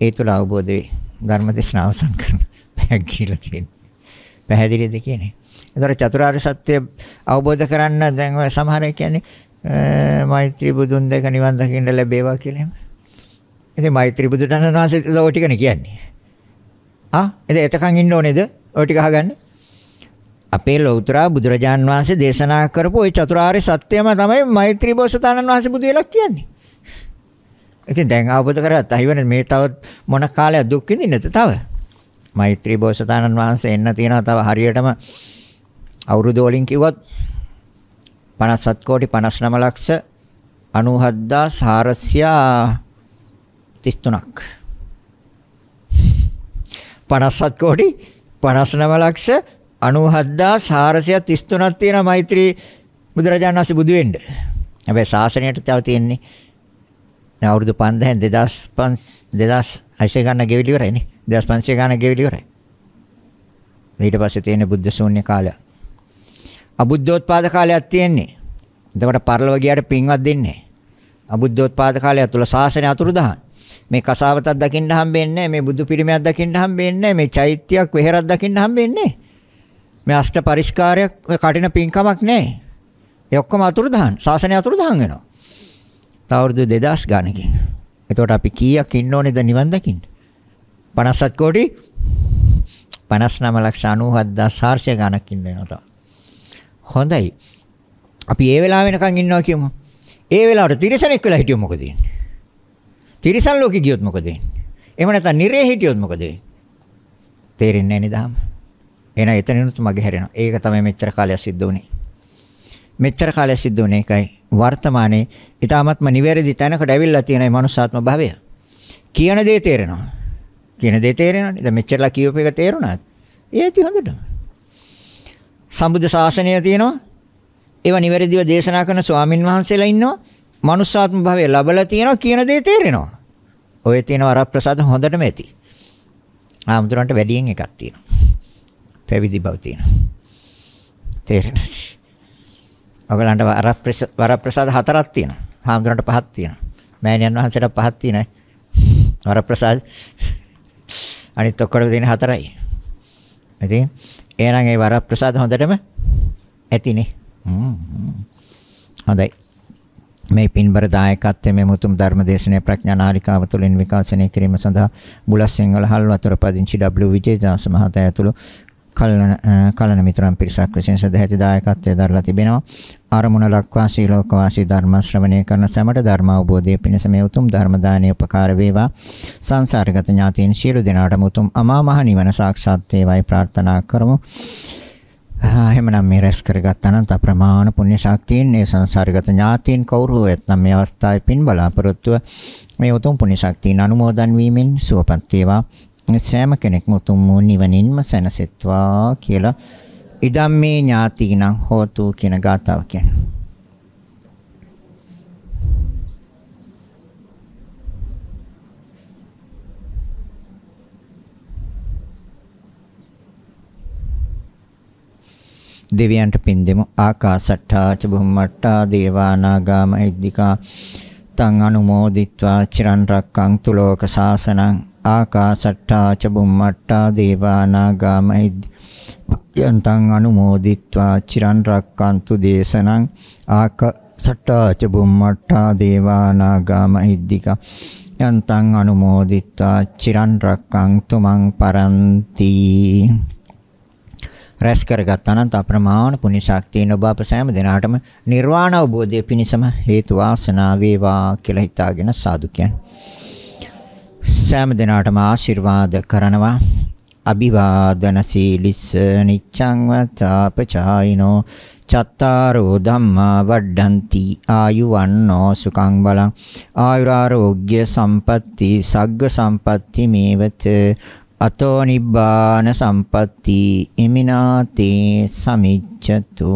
ඒ තුල අවබෝධ වෙයි. ධර්ම දේශනාව අවසන් කරන පැයක් ගිහිල්ලා තියෙනවා. පැහැදිලිද කියන්නේ? ඒතර චතුරාර්ය සත්‍ය අවබෝධ කරන්න දැන් ඔය සමහර අය කියන්නේ මෛත්‍රී බුදුන් දැක නිවන් දකින්න ලැබේවා කියලා එහෙම. ඉතින් මෛත්‍රී බුදුරජාණන් වහන්සේ ඔය ටිකනේ කියන්නේ. ආ එතකන් ඉන්න ඕනේද? ඔය ටික අහගන්න. අපේ ලෞතර බුදුරජාන් වහන්සේ දේශනා කරපු ওই චතුරාර්ය සත්‍යම තමයි මෛත්‍රී බෝසතාණන් වහන්සේ බුදු වෙලක් කියන්නේ. ඉතින් දැන් අවබෝධ කරගත්ත අහිවන මේ තවත් මොන කාලයක් දුක් විඳින්නද තව? මෛත්‍රී බෝසතාණන් වහන්සේ එන්න තියෙනවා තව හරියටම අවුරුදු වලින් කිව්වොත් 57 කෝටි 59 ලක්ෂ 97433ක් 57 කෝටි 59 ලක්ෂ 97433ක් තියෙනවා මෛත්‍රී බුදුරජාණන් වහන්සේ බුදු වෙන්න. හැබැයි ශාසනයට තව තියෙන්නේ දැන් අවුරුදු 5000 2500 2600 ගන්න ගෙවිලි ඉවරයිනේ. 2500 ගන්න ගෙවිලි ඉවරයි. ඊට පස්සේ තියෙන බුද්ධ ශූන්‍ය කාලය. අබුද්ධෝත්පාද කාලයක් තියෙන්නේ. එතකොට පරලව ගියාට පින්වත් දෙන්නේ නැහැ. අබුද්ධෝත්පාද කාලය තුල ශාසනය අතුරුදහන්. මේ කසාවතක් දකින්න හම්බෙන්නේ මේ බුදු පිළිමයක් දකින්න හම්බෙන්නේ මේ චෛත්‍යයක් වෙහෙරක් දකින්න හම්බෙන්නේ මේ අෂ්ට පරිස්කාරයක් ඔය කටින පින්කමක් නැහැ. ඒ ඔක්කොම අතුරුදහන්. සාසනය අතුරුදහන් වෙනවා. තවරුදු 2000 ගණකින්. එතකොට අපි කීයක් ඉන්න ඕනේද නිවන් දකින්න? 57 කෝටි 59 ලක්ෂ 97400 ගණක් ඉන්න වෙනවා තව. හොඳයි. අපි ඒ වෙලාව වෙනකන් ඉන්නවා කියමු. ඒ වෙලාවට තිරසනෙක් වෙලා හිටියොත් මොකද වෙන්නේ? තිරිසන් ලෝකෙ ගියොත් මොකද වෙන්නේ? එහෙම නැත්නම් නිරේ හිටියොත් මොකද වෙන්නේ? තේරෙන්නේ නැහැ නේද ධම? එහෙනම් එතනිනුත් මගේ හැරෙනවා. ඒක තමයි මෙච්චර කාලයක් සිද්ධ වුනේ. මෙච්චර කාලයක් සිද්ධ වුනේ ඒකයි. වර්තමානයේ ඊටාත්ම නිවැරදි තැනකට ඇවිල්ලා තියෙනයි මනුස්සාත්ම භාවය. කියන දේ තේරෙනවා. කියන දේ තේරෙනවනේ. දැන් මෙච්චරලා කියූප එක තේරුණාද? ඒ ඇති හොඳට. සම්බුද්ධ ශාසනය තියෙනවා. ඒවා නිවැරදිව දේශනා කරන ස්වාමින් වහන්සේලා ඉන්නවා. මනුෂ්‍යාත්ම භාවය ලැබලා තියෙනවා කියන දේ තේරෙනවා. ඔය තියෙන වරප්‍රසාද හොඳටම ඇති. ආමුදුරන්ට වැඩියෙන් එකක් තියෙනවා. පැවිදි බව තියෙනවා. තේරෙනවද? ඔයගලන්ට වරප්‍රසාද හතරක් තියෙනවා. ආමුදුරන්ට පහක් තියෙනවා. මෑණියන් වහන්සේට පහක් තියෙනවා. වරප්‍රසාද අනිත් ඔක්කොම තියෙන හතරයි. ඉතින් එහෙනම් ඒ වරප්‍රසාද හොඳටම ඇතිනේ. හ්ම්. හොඳයි. මේ පින්බර දායකත්වයේ මේ මුතුම් ධර්මදේශනයේ ප්‍රඥා නාලිකාව තුළින් විකාශනය කිරීම සඳහා බුලස් සිංහල හල් වතුර පදිංචි W විජේදාස මහතා ඇතුළු කලන කලන මිතුරන් පිරිසක් විසින් සදැහැති දායකත්වයේ දරලා තිබෙනවා ආරමුණ ලක්වාසී ලෝකවාසී ධර්ම ශ්‍රවණය කරන සැමට ධර්ම අවබෝධයේ පිණස මේ උතුම් ධර්ම දානය උපකාර වේවා සංසාරගත ඥාතීන් සියලු දෙනාටම උතුම් අමා මහ නිවන සාක්ෂාත් වේවායි ප්‍රාර්ථනා කරමු එහෙමනම් මේ රැස් කරගත්තා නම් අප්‍රමාණ පුණ්‍ය ශක්තියින් ඒ සංසාරගත ඥාතීන් කවුරු වෙත්නම් මේ අවස්ථාවේ පින් බලාපොරොත්තුව මේ උතුම් පුණ්‍ය ශක්තියින් අනුමෝදන් වීමෙන් සුවපත් වේවා සෑම කෙනෙක්ම උතුම් වූ නිවනින්ම සැනසෙත්වා කියලා ඉදම් මේ ඥාතීනම් හෝතු කියන ගාතාව කියන්නේ දෙවියන්ට පින් දෙමු. ආකාසට්ටා ච බුම්මට්ටා දේවානාගා මහිද්దికා තං අනුමෝදිත්වා චිරන් රක්කන්තු ලෝක සාසනං ආකාසට්ටා ච බුම්මට්ටා දේවානාගා මහිද්దికා යන්තං අනුමෝදිත්වා චිරන් රක්කන්තු දේශනං ආක සට්ටා ච බුම්මට්ටා දේවානාගා මහිද්దికා යන්තං අනුමෝදිත්වා චිරන් රක්කන්තු මං පරන්ති රැස් කරගත් අනන්ත අප්‍රමාණ පුණ්‍ය ශක්තියන ඔබ අප සෑම දිනාටම නිර්වාණ අවබෝධය පිණිසම හේතු වාසනා වේවා කියලා හිතාගෙන සාදු සෑම දිනාටම ආශිර්වාද කරනවා අභිවාදන සීලිස්ස නිච්ඡං වතාපචායිනෝ චත්තාරෝ ධම්මා වඩ්ඩಂತಿ ආයු වන්නෝ සුඛං බලං ආයුරාෝග්‍ය සම්පatti සග්ග සම්පatti මේවච අතෝ නිබ්බාන සම්පatti ඉමිනාතේ සමිච්ඡතු